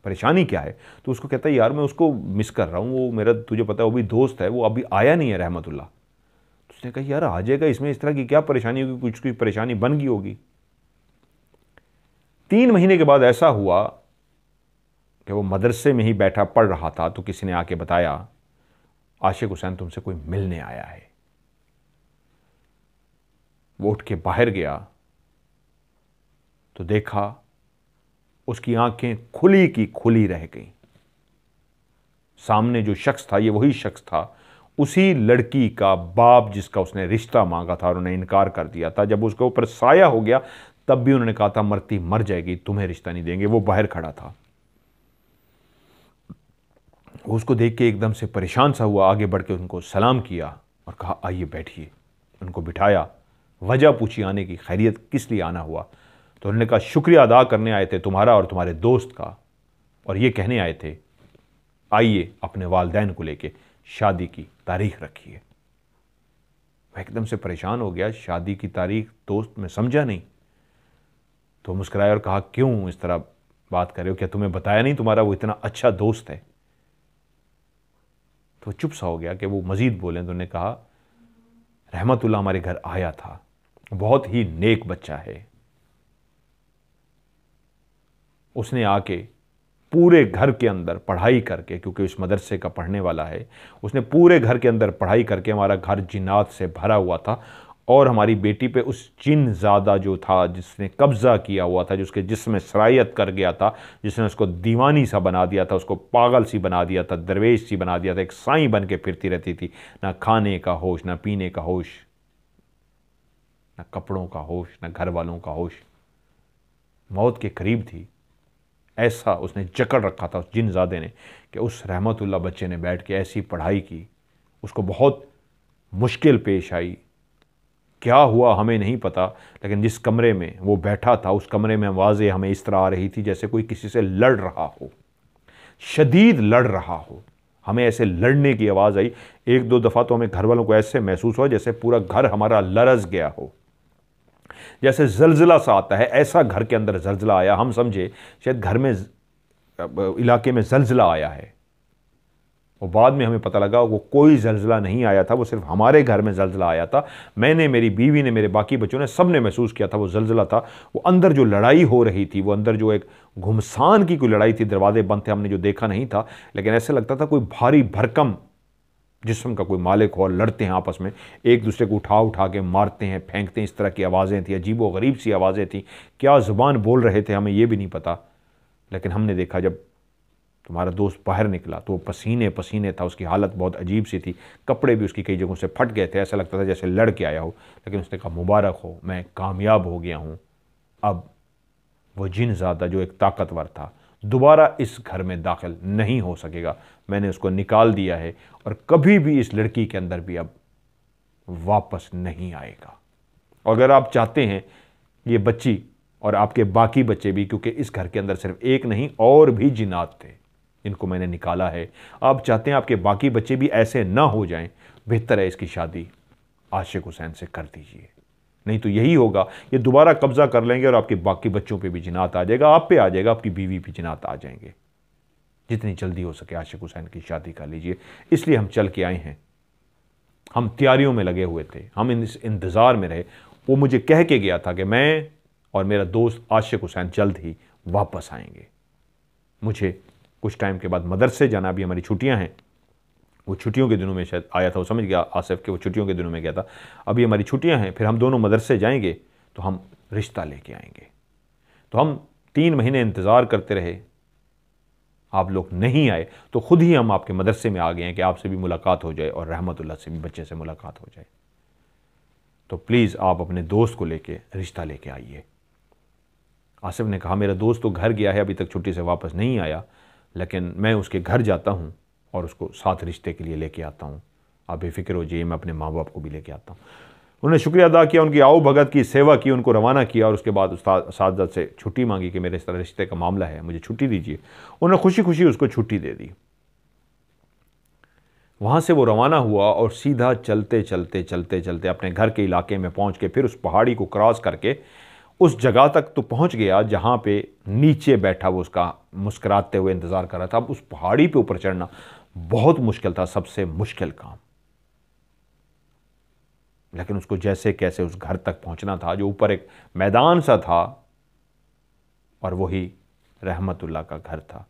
Speaker 1: परेशानी क्या है तो उसको कहता है यार मैं उसको मिस कर रहा हूँ वो मेरा तुझे पता है वो भी दोस्त है वो अभी आया नहीं है रहमतुल्ला तो उसने कहा यार आ जाएगा इसमें इस तरह की क्या परेशानी होगी कुछ कुछ परेशानी बन गई होगी तीन महीने के बाद ऐसा हुआ कि वो मदरसे में ही बैठा पढ़ रहा था तो किसी ने आके बताया आशिक हुसैन तुमसे कोई मिलने आया है वो उठ के बाहर गया तो देखा उसकी आंखें खुली की खुली रह गई सामने जो शख्स था ये वही शख्स था उसी लड़की का बाप जिसका उसने रिश्ता मांगा था और उन्हें इनकार कर दिया था जब उसके ऊपर साया हो गया तब भी उन्होंने कहा था मरती मर जाएगी तुम्हें रिश्ता नहीं देंगे वो बाहर खड़ा था वो उसको देख के एकदम से परेशान सा हुआ आगे बढ़ के उनको सलाम किया और कहा आइए बैठिए उनको बिठाया वजह पूछी आने की खैरियत किस लिए आना हुआ तो उन्होंने कहा शुक्रिया अदा करने आए थे तुम्हारा और तुम्हारे दोस्त का और ये कहने आए थे आइए अपने वालदेन को लेके शादी की तारीख रखिए वह एकदम से परेशान हो गया शादी की तारीख दोस्त में समझा नहीं तो मुस्कराया और कहा क्यों इस तरह बात कर रहे हो क्या तुम्हें बताया नहीं तुम्हारा वो इतना अच्छा दोस्त है तो चुप सा हो गया कि वो मज़ीद बोले तो उन्होंने कहा रहमतुल्ला हमारे घर आया था बहुत ही नेक बच्चा है उसने आके पूरे घर के अंदर पढ़ाई करके क्योंकि उस मदरसे का पढ़ने वाला है उसने पूरे घर के अंदर पढ़ाई करके हमारा घर जिन्नात से भरा हुआ था और हमारी बेटी पे उस चिन ज़्यादा जो था जिसने कब्ज़ा किया हुआ था जिसके जिसमें शराइत कर गया था जिसने उसको दीवानी सा बना दिया था उसको पागल सी बना दिया था दरवेश सी बना दिया था एक साई बन के फिरती रहती थी ना खाने का होश ना पीने का होश ना कपड़ों का होश ना घर वालों का होश मौत के करीब थी ऐसा उसने जकड़ रखा था उस जिनजादे ने कि उस रहमतुल्ला बच्चे ने बैठ के ऐसी पढ़ाई की उसको बहुत मुश्किल पेश आई क्या हुआ हमें नहीं पता लेकिन जिस कमरे में वो बैठा था उस कमरे में आवाज़ें हमें इस तरह आ रही थी जैसे कोई किसी से लड़ रहा हो शदीद लड़ रहा हो हमें ऐसे लड़ने की आवाज़ आई एक दो दफ़ा तो हमें घर वालों को ऐसे महसूस हुआ जैसे पूरा घर हमारा लरस गया हो जैसे जलजिला सा आता है ऐसा घर के अंदर जलजिला आया हम समझे शायद घर में इलाके में जलजिला आया है और बाद में हमें पता लगा वो कोई जलजिला नहीं आया था वो सिर्फ हमारे घर में जलजिला आया था मैंने मेरी बीवी ने मेरे बाकी बच्चों ने सब ने महसूस किया था वो जलजिला था वो अंदर जो लड़ाई हो रही थी वो अंदर जो एक घुमसान की कोई लड़ाई थी दरवाजे बंद थे हमने जो देखा नहीं था लेकिन ऐसे लगता था कोई भारी भरकम जिसम का कोई मालिक हो और लड़ते हैं आपस में एक दूसरे को उठा उठा के मारते हैं फेंकते हैं इस तरह की आवाज़ें थी अजीब व गरीब सी आवाज़ें थी क्या ज़ुबान बोल रहे थे हमें ये भी नहीं पता लेकिन हमने देखा जब तुम्हारा दोस्त बाहर निकला तो वो पसीने पसीने था उसकी हालत बहुत अजीब सी थी कपड़े भी उसकी कई जगहों से फट गए थे ऐसा लगता था जैसे लड़ के आया हो लेकिन उसने कहा मुबारक हो मैं कामयाब हो गया हूँ अब वो जिन ज़्यादा जो एक ताकतवर था दोबारा इस घर में दाखिल नहीं हो सकेगा मैंने उसको निकाल दिया है और कभी भी इस लड़की के अंदर भी अब वापस नहीं आएगा और अगर आप चाहते हैं ये बच्ची और आपके बाकी बच्चे भी क्योंकि इस घर के अंदर सिर्फ एक नहीं और भी जिनात थे इनको मैंने निकाला है आप चाहते हैं आपके बाकी बच्चे भी ऐसे ना हो जाएं बेहतर है इसकी शादी आशिक हुसैन से कर दीजिए नहीं तो यही होगा ये दोबारा कब्ज़ा कर लेंगे और आपके बाकी बच्चों पे भी जिनात आ जाएगा आप पे आ जाएगा आपकी बीवी पे जिनात आ जाएंगे जितनी जल्दी हो सके आशिक हुसैन की शादी कर लीजिए इसलिए हम चल के आए हैं हम तैयारियों में लगे हुए थे हम इस इंतज़ार में रहे वो मुझे कह के गया था कि मैं और मेरा दोस्त आशिक हुसैन जल्द ही वापस आएंगे मुझे कुछ टाइम के बाद मदरसे जाना भी हमारी छुट्टियाँ हैं वो छुट्टियों के दिनों में शायद आया था वो समझ गया आसिफ के वो छुट्टियों के दिनों में गया था अभी हमारी छुट्टियाँ हैं फिर हम दोनों मदरसे जाएंगे तो हम रिश्ता लेके आएंगे तो हम तीन महीने इंतज़ार करते रहे आप लोग नहीं आए तो खुद ही हम आपके मदरसे में आ गए हैं कि आपसे भी मुलाकात हो जाए और रहमतुल्ला से भी बच्चे से मुलाकात हो जाए तो प्लीज़ आप अपने दोस्त को लेके रिश्ता लेके आइए आसिफ ने कहा मेरा दोस्त तो घर गया है अभी तक छुट्टी से वापस नहीं आया लेकिन मैं उसके घर जाता हूँ और उसको साथ रिश्ते के लिए लेके आता हूँ आप बेफिक्र हो जाइए मैं अपने माँ बाप को भी लेके आता हूँ उन्होंने शुक्रिया अदा किया उनकी आओ भगत की सेवा की उनको रवाना किया और उसके बाद उसद से छुट्टी मांगी कि मेरे इस तरह रिश्ते का मामला है मुझे छुट्टी दीजिए उन्होंने खुशी खुशी उसको छुट्टी दे दी वहाँ से वो रवाना हुआ और सीधा चलते चलते चलते चलते अपने घर के इलाके में पहुँच के फिर उस पहाड़ी को क्रॉस करके उस जगह तक तो पहुंच गया जहां पे नीचे बैठा वो उसका मुस्कराते हुए इंतज़ार कर रहा था अब उस पहाड़ी पे ऊपर चढ़ना बहुत मुश्किल था सबसे मुश्किल काम लेकिन उसको जैसे कैसे उस घर तक पहुंचना था जो ऊपर एक मैदान सा था और वही रहमतुल्ला का घर था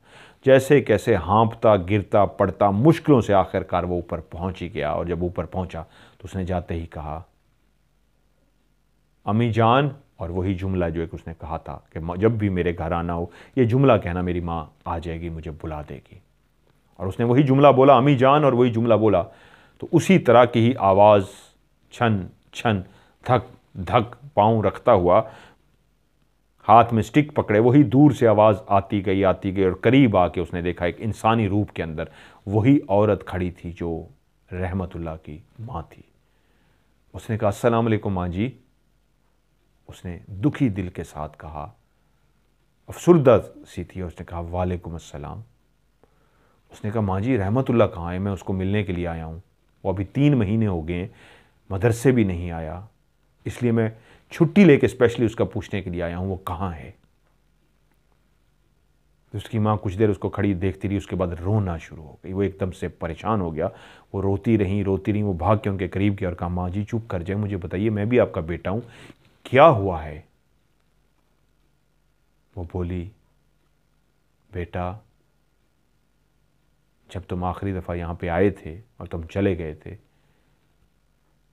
Speaker 1: जैसे कैसे हाँपता गिरता पड़ता मुश्किलों से आखिरकार वो ऊपर पहुंच ही गया और जब ऊपर पहुंचा तो उसने जाते ही कहा अमी जान और वही जुमला जो एक उसने कहा था कि जब भी मेरे घर आना हो ये जुमला कहना मेरी माँ आ जाएगी मुझे बुला देगी और उसने वही जुमला बोला अमी जान और वही जुमला बोला तो उसी तरह की ही आवाज़ छन छन धक धक पाँव रखता हुआ हाथ में स्टिक पकड़े वही दूर से आवाज़ आती गई आती गई और करीब आके उसने देखा एक इंसानी रूप के अंदर वही औरत खड़ी थी जो रहमतुल्ला की माँ थी उसने कहा असलकुम माँ जी उसने दुखी दिल के साथ कहा अफसरदा सी थी उसने कहा वालेकुम अस्सलाम उसने कहा माँ जी रहमतुल्ला कहाँ है मैं उसको मिलने के लिए आया हूँ वो अभी तीन महीने हो गए मदरसे भी नहीं आया इसलिए मैं छुट्टी लेके स्पेशली उसका पूछने के लिए आया हूँ वो कहाँ है तो उसकी माँ कुछ देर उसको खड़ी देखती रही उसके बाद रोना शुरू हो गई वो एकदम से परेशान हो गया वो रोती रही रोती रही वो भाग के उनके करीब गया और कहा माँ जी चुप कर जाए मुझे बताइए मैं भी आपका बेटा हूँ क्या हुआ है वो बोली बेटा जब तुम आखिरी दफ़ा यहाँ पे आए थे और तुम चले गए थे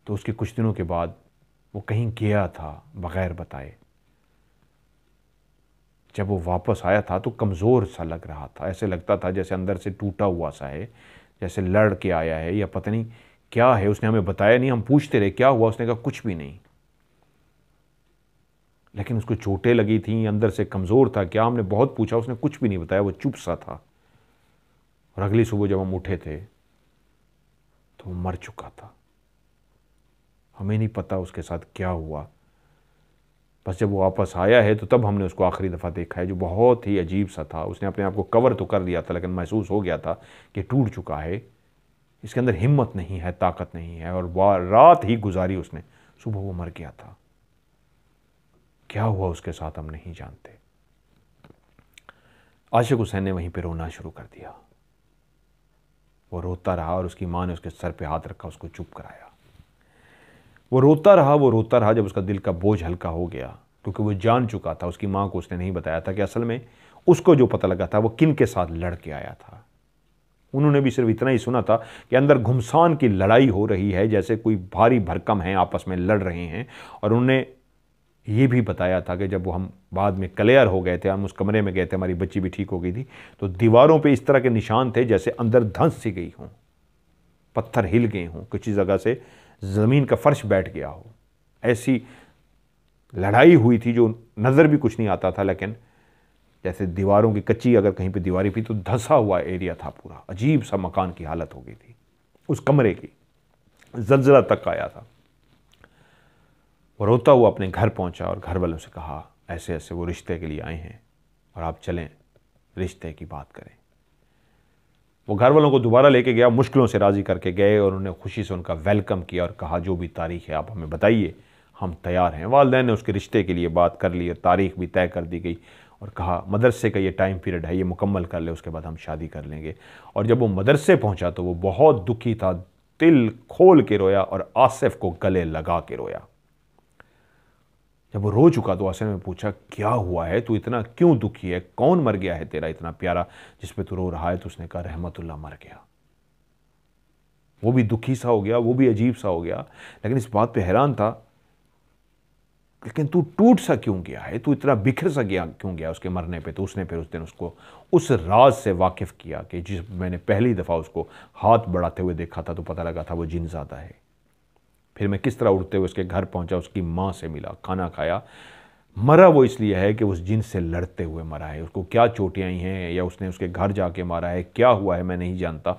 Speaker 1: तो उसके कुछ दिनों के बाद वो कहीं गया था बग़ैर बताए जब वो वापस आया था तो कमज़ोर सा लग रहा था ऐसे लगता था जैसे अंदर से टूटा हुआ सा है जैसे लड़ के आया है या पता नहीं क्या है उसने हमें बताया नहीं हम पूछते रहे क्या हुआ उसने कहा कुछ भी नहीं लेकिन उसको चोटें लगी थी अंदर से कमज़ोर था क्या हमने बहुत पूछा उसने कुछ भी नहीं बताया वो चुप सा था और अगली सुबह जब हम उठे थे तो वो मर चुका था हमें नहीं पता उसके साथ क्या हुआ बस जब वो वापस आया है तो तब हमने उसको आखिरी दफ़ा देखा है जो बहुत ही अजीब सा था उसने अपने आप को कवर तो कर दिया था लेकिन महसूस हो गया था कि टूट चुका है इसके अंदर हिम्मत नहीं है ताकत नहीं है और रात ही गुजारी उसने सुबह वो मर गया था क्या हुआ उसके साथ हम नहीं जानते आशिक हुसैन ने वहीं पर रोना शुरू कर दिया वो रोता रहा और उसकी माँ ने उसके सर पे हाथ रखा उसको चुप कराया वो रोता रहा वो रोता रहा जब उसका दिल का बोझ हल्का हो गया क्योंकि वो जान चुका था उसकी माँ को उसने नहीं बताया था कि असल में उसको जो पता लगा था वो किन के साथ लड़ के आया था उन्होंने भी सिर्फ इतना ही सुना था कि अंदर घुमसान की लड़ाई हो रही है जैसे कोई भारी भरकम है आपस में लड़ रहे हैं और उन्होंने ये भी बताया था कि जब वो हम बाद में क्लियर हो गए थे हम उस कमरे में गए थे हमारी बच्ची भी ठीक हो गई थी तो दीवारों पे इस तरह के निशान थे जैसे अंदर धंस सी गई हों पत्थर हिल गए हों कुछ जगह से ज़मीन का फर्श बैठ गया हो ऐसी लड़ाई हुई थी जो नज़र भी कुछ नहीं आता था लेकिन जैसे दीवारों की कच्ची अगर कहीं पे दीवारी थी तो धंसा हुआ एरिया था पूरा अजीब सा मकान की हालत हो गई थी उस कमरे की जलजला तक आया था वो रोता हुआ अपने घर पहुंचा और घर वालों से कहा ऐसे ऐसे वो रिश्ते के लिए आए हैं और आप चलें रिश्ते की बात करें वो घर वालों को दोबारा लेके गया मुश्किलों से राज़ी करके गए और उन्हें खुशी से उनका वेलकम किया और कहा जो भी तारीख है आप हमें बताइए हम तैयार हैं वालदे ने उसके रिश्ते के लिए बात कर ली और तारीख भी तय कर दी गई और कहा मदरसे का ये टाइम पीरियड है ये मुकम्मल कर ले उसके बाद हम शादी कर लेंगे और जब वो मदरसे पहुंचा तो वो बहुत दुखी था दिल खोल के रोया और आसिफ को गले लगा के रोया जब वो रो चुका तो असल में पूछा क्या हुआ है तू इतना क्यों दुखी है कौन मर गया है तेरा इतना प्यारा जिसपे तू रो रहा है तो उसने कहा रहमतुल्ला मर गया वो भी दुखी सा हो गया वो भी अजीब सा हो गया लेकिन इस बात पे हैरान था लेकिन तू टूट सा क्यों गया है तू इतना बिखर सा गया क्यों गया उसके मरने पे तो उसने फिर उस दिन उसको उस राज से वाकिफ़ किया कि जिस मैंने पहली दफ़ा उसको हाथ बढ़ाते हुए देखा था तो पता लगा था वो जिन ज़्यादा है फिर मैं किस तरह उड़ते हुए उसके घर पहुंचा उसकी माँ से मिला खाना खाया मरा वो इसलिए है कि उस जिन से लड़ते हुए मरा है उसको क्या चोटें आई हैं या उसने उसके घर जाके मारा है क्या हुआ है मैं नहीं जानता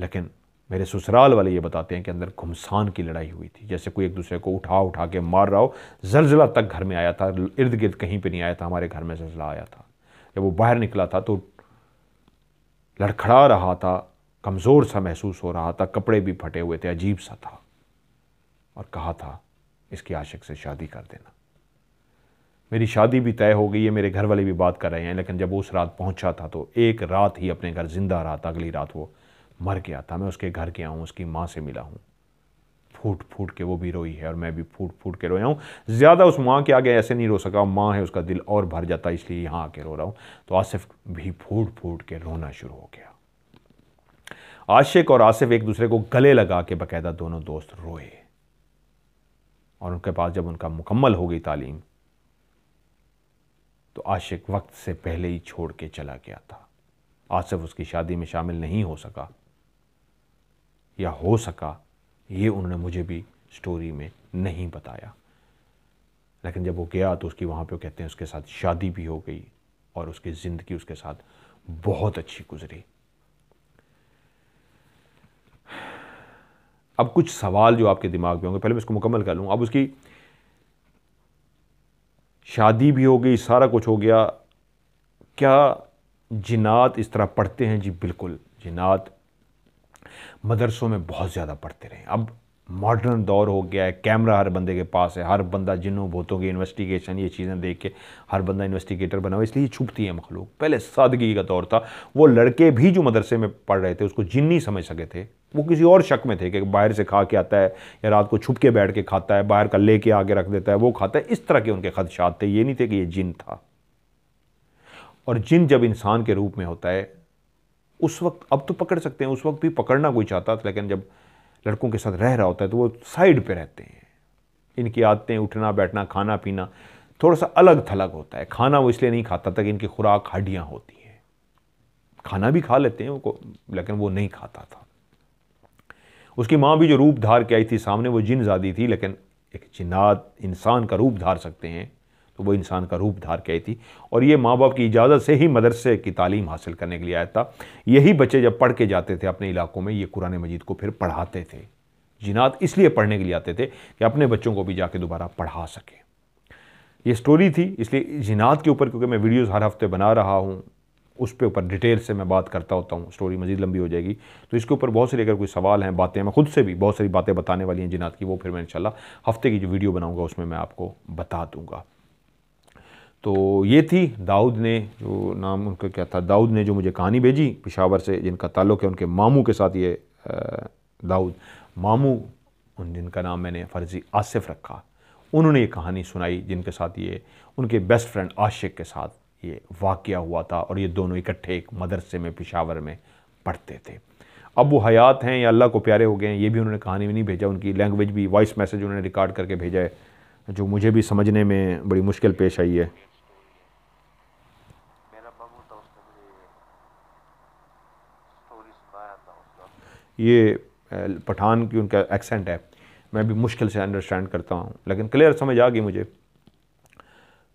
Speaker 1: लेकिन मेरे ससुराल वाले ये बताते हैं कि अंदर घुमसान की लड़ाई हुई थी जैसे कोई एक दूसरे को उठा उठा के मार रहा हो जलजिला तक घर में आया था इर्द गिर्द कहीं पर नहीं आया था हमारे घर में जलजिला आया था जब वो बाहर निकला था तो लड़खड़ा रहा था कमज़ोर सा महसूस हो रहा था कपड़े भी फटे हुए थे अजीब सा था और कहा था इसके आशिक से शादी कर देना मेरी शादी भी तय हो गई है मेरे घर वाले भी बात कर रहे हैं लेकिन जब उस रात पहुंचा था तो एक रात ही अपने घर जिंदा रहा था अगली रात वो मर गया था मैं उसके घर गया हूँ उसकी माँ से मिला हूँ फूट फूट के वो भी रोई है और मैं भी फूट फूट के रोया हूँ ज़्यादा उस माँ के आगे ऐसे नहीं रो सका माँ है उसका दिल और भर जाता इसलिए यहाँ आके रो रहा हूँ तो आसिफ भी फूट फूट के रोना शुरू हो गया आशिक और आसिफ एक दूसरे को गले लगा के बाकायदा दोनों दोस्त रोए और उनके पास जब उनका मुकम्मल हो गई तालीम तो आशिक वक्त से पहले ही छोड़ के चला गया था आसिफ उसकी शादी में शामिल नहीं हो सका या हो सका ये उन्होंने मुझे भी स्टोरी में नहीं बताया लेकिन जब वो गया तो उसकी वहाँ पे कहते हैं उसके साथ शादी भी हो गई और उसकी ज़िंदगी उसके साथ बहुत अच्छी गुजरी अब कुछ सवाल जो आपके दिमाग में होंगे पहले मैं इसको मुकम्मल कर लूँ अब उसकी शादी भी हो गई सारा कुछ हो गया क्या जिनात इस तरह पढ़ते हैं जी बिल्कुल जिनात मदरसों में बहुत ज़्यादा पढ़ते रहे अब मॉडर्न दौर हो गया है कैमरा हर बंदे के पास है हर बंदा जिनों भूतों की इन्वेस्टिगेशन ये चीज़ें देख के हर बंदा इन्वेस्टिगेटर बना हुआ इसलिए छुपती है मखलूक पहले सादगी का दौर था वो लड़के भी जो मदरसे में पढ़ रहे थे उसको जिन्नी समझ सके थे वो किसी और शक में थे कि बाहर से खा के आता है या रात को छुप के बैठ के खाता है बाहर का ले के आगे रख देता है वो खाता है इस तरह के उनके खदशात थे ये नहीं थे कि ये जिन था और जिन जब इंसान के रूप में होता है उस वक्त अब तो पकड़ सकते हैं उस वक्त भी पकड़ना कोई चाहता था लेकिन जब लड़कों के साथ रह रहा होता है तो वो साइड पे रहते हैं इनकी आदतें उठना बैठना खाना पीना थोड़ा सा अलग थलग होता है खाना वो इसलिए नहीं खाता था कि इनकी खुराक हड्डियाँ होती हैं खाना भी खा लेते हैं उनको लेकिन वो नहीं खाता था उसकी माँ भी जो रूप धार के आई थी सामने वो जिनजादी थी लेकिन एक जिन्नात इंसान का रूप धार सकते हैं तो वो इंसान का रूप धार के आई थी और ये माँ बाप की इजाज़त से ही मदरसे की तालीम हासिल करने के लिए आया था यही बच्चे जब पढ़ के जाते थे अपने इलाकों में ये कुरान मजीद को फिर पढ़ाते थे जिनात इसलिए पढ़ने के लिए आते थे कि अपने बच्चों को भी जाके दोबारा पढ़ा सके ये स्टोरी थी इसलिए जिनात के ऊपर क्योंकि मैं वीडियोस हर हफ्ते बना रहा हूँ उस पे ऊपर डिटेल से मैं बात करता होता हूँ स्टोरी मज़ीद लंबी हो जाएगी तो इसके ऊपर बहुत सारी अगर कोई सवाल हैं बातें मैं खुद से भी बहुत सारी बातें बताने वाली हैं जिनात की वो फिर मैं इंशाल्लाह हफ्ते की जो वीडियो बनाऊँगा उसमें मैं आपको बता दूँगा तो ये थी दाऊद ने जो नाम उनका क्या था दाऊद ने जो मुझे कहानी भेजी पिशावर से जिनका ताल्लुक़ है उनके मामू के साथ ये दाऊद मामू उन जिनका नाम मैंने फ़र्ज़ी आसिफ रखा उन्होंने ये कहानी सुनाई जिनके साथ ये उनके बेस्ट फ्रेंड आशिक के साथ ये वाक़ हुआ था और ये दोनों इकट्ठे एक मदरसे में पिशावर में पढ़ते थे अब वो हयात हैं या अल्लाह को प्यारे हो गए हैं ये भी उन्होंने कहानी में नहीं भेजा उनकी लैंग्वेज भी वॉइस मैसेज उन्होंने रिकॉर्ड करके भेजा है जो मुझे भी समझने में बड़ी मुश्किल पेश आई है ये पठान की उनका एक्सेंट है मैं भी मुश्किल से अंडरस्टैंड करता हूँ लेकिन क्लियर समझ आ गई मुझे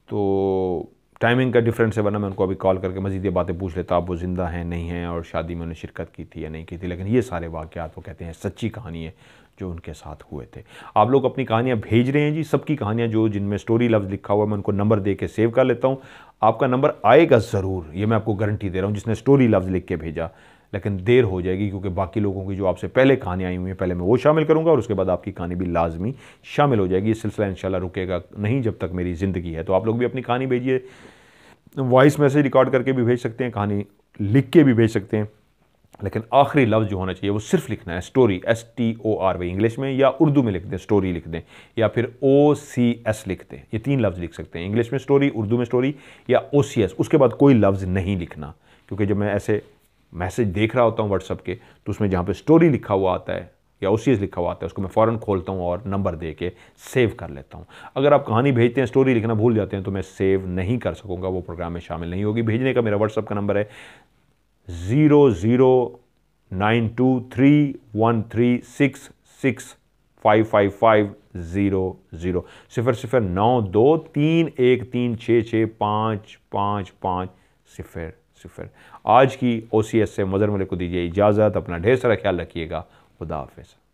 Speaker 1: तो टाइमिंग का डिफरेंस है वरना मैं उनको अभी कॉल करके मजीद ये बातें पूछ लेता आप वो ज़िंदा हैं नहीं हैं और शादी में उन्हें शिरकत की थी या नहीं की थी लेकिन ये सारे वाक़ात वो कहते हैं सच्ची कहानी है जो उनके साथ हुए थे आप लोग अपनी कहानियाँ भेज रहे हैं जी सबकी कहानियाँ जो जिनमें स्टोरी लफ्ज़ लिखा हुआ है मैं उनको नंबर दे के सेव कर लेता हूँ आपका नंबर आएगा ज़रूर ये मैं आपको गारंटी दे रहा हूँ जिसने स्टोरी लफ्ज़ लिख के भेजा लेकिन देर हो जाएगी क्योंकि बाकी लोगों की जो आपसे पहले कहानी आई हुई हैं पहले मैं वो शामिल करूँगा और उसके बाद आपकी कहानी भी लाजमी शामिल हो जाएगी ये सिलसिला इंशाल्लाह रुकेगा नहीं जब तक मेरी ज़िंदगी है तो आप लोग भी अपनी कहानी भेजिए वॉइस मैसेज रिकॉर्ड करके भी भेज सकते हैं कहानी लिख के भी भेज सकते हैं लेकिन आखिरी लफ्ज़ जो होना चाहिए वो सिर्फ लिखना है story S T O R Y English में या उर्दू में लिख दें स्टोरी लिख दें या फिर ओ सी एस लिख दें ये तीन लफ्ज़ लिख सकते हैं इंग्लिश में स्टोरी उर्दू में स्टोरी या ओ सी एस उसके बाद कोई लफ्ज़ नहीं लिखना क्योंकि जब मैं ऐसे मैसेज देख रहा होता हूँ व्हाट्सअप के तो उसमें जहाँ पे स्टोरी लिखा हुआ आता है या ओ लिखा हुआ आता है उसको मैं फ़ौरन खोलता हूँ और नंबर दे के सेव कर लेता हूँ अगर आप कहानी भेजते हैं स्टोरी लिखना भूल जाते हैं तो मैं सेव नहीं कर सकूँगा वो प्रोग्राम में शामिल नहीं होगी भेजने का मेरा व्हाट्सअप का नंबर है zero zero nine two three one three six six five five five zero zero सिफर सिफर नौ दो तीन एक तीन छः छः पाँच पाँच पाँच सिफर सिफर आज की ओ सी एस से मज़र मलिक को दीजिए इजाज़त अपना ढेर सारा ख्याल रखिएगा खुदा हाफिज़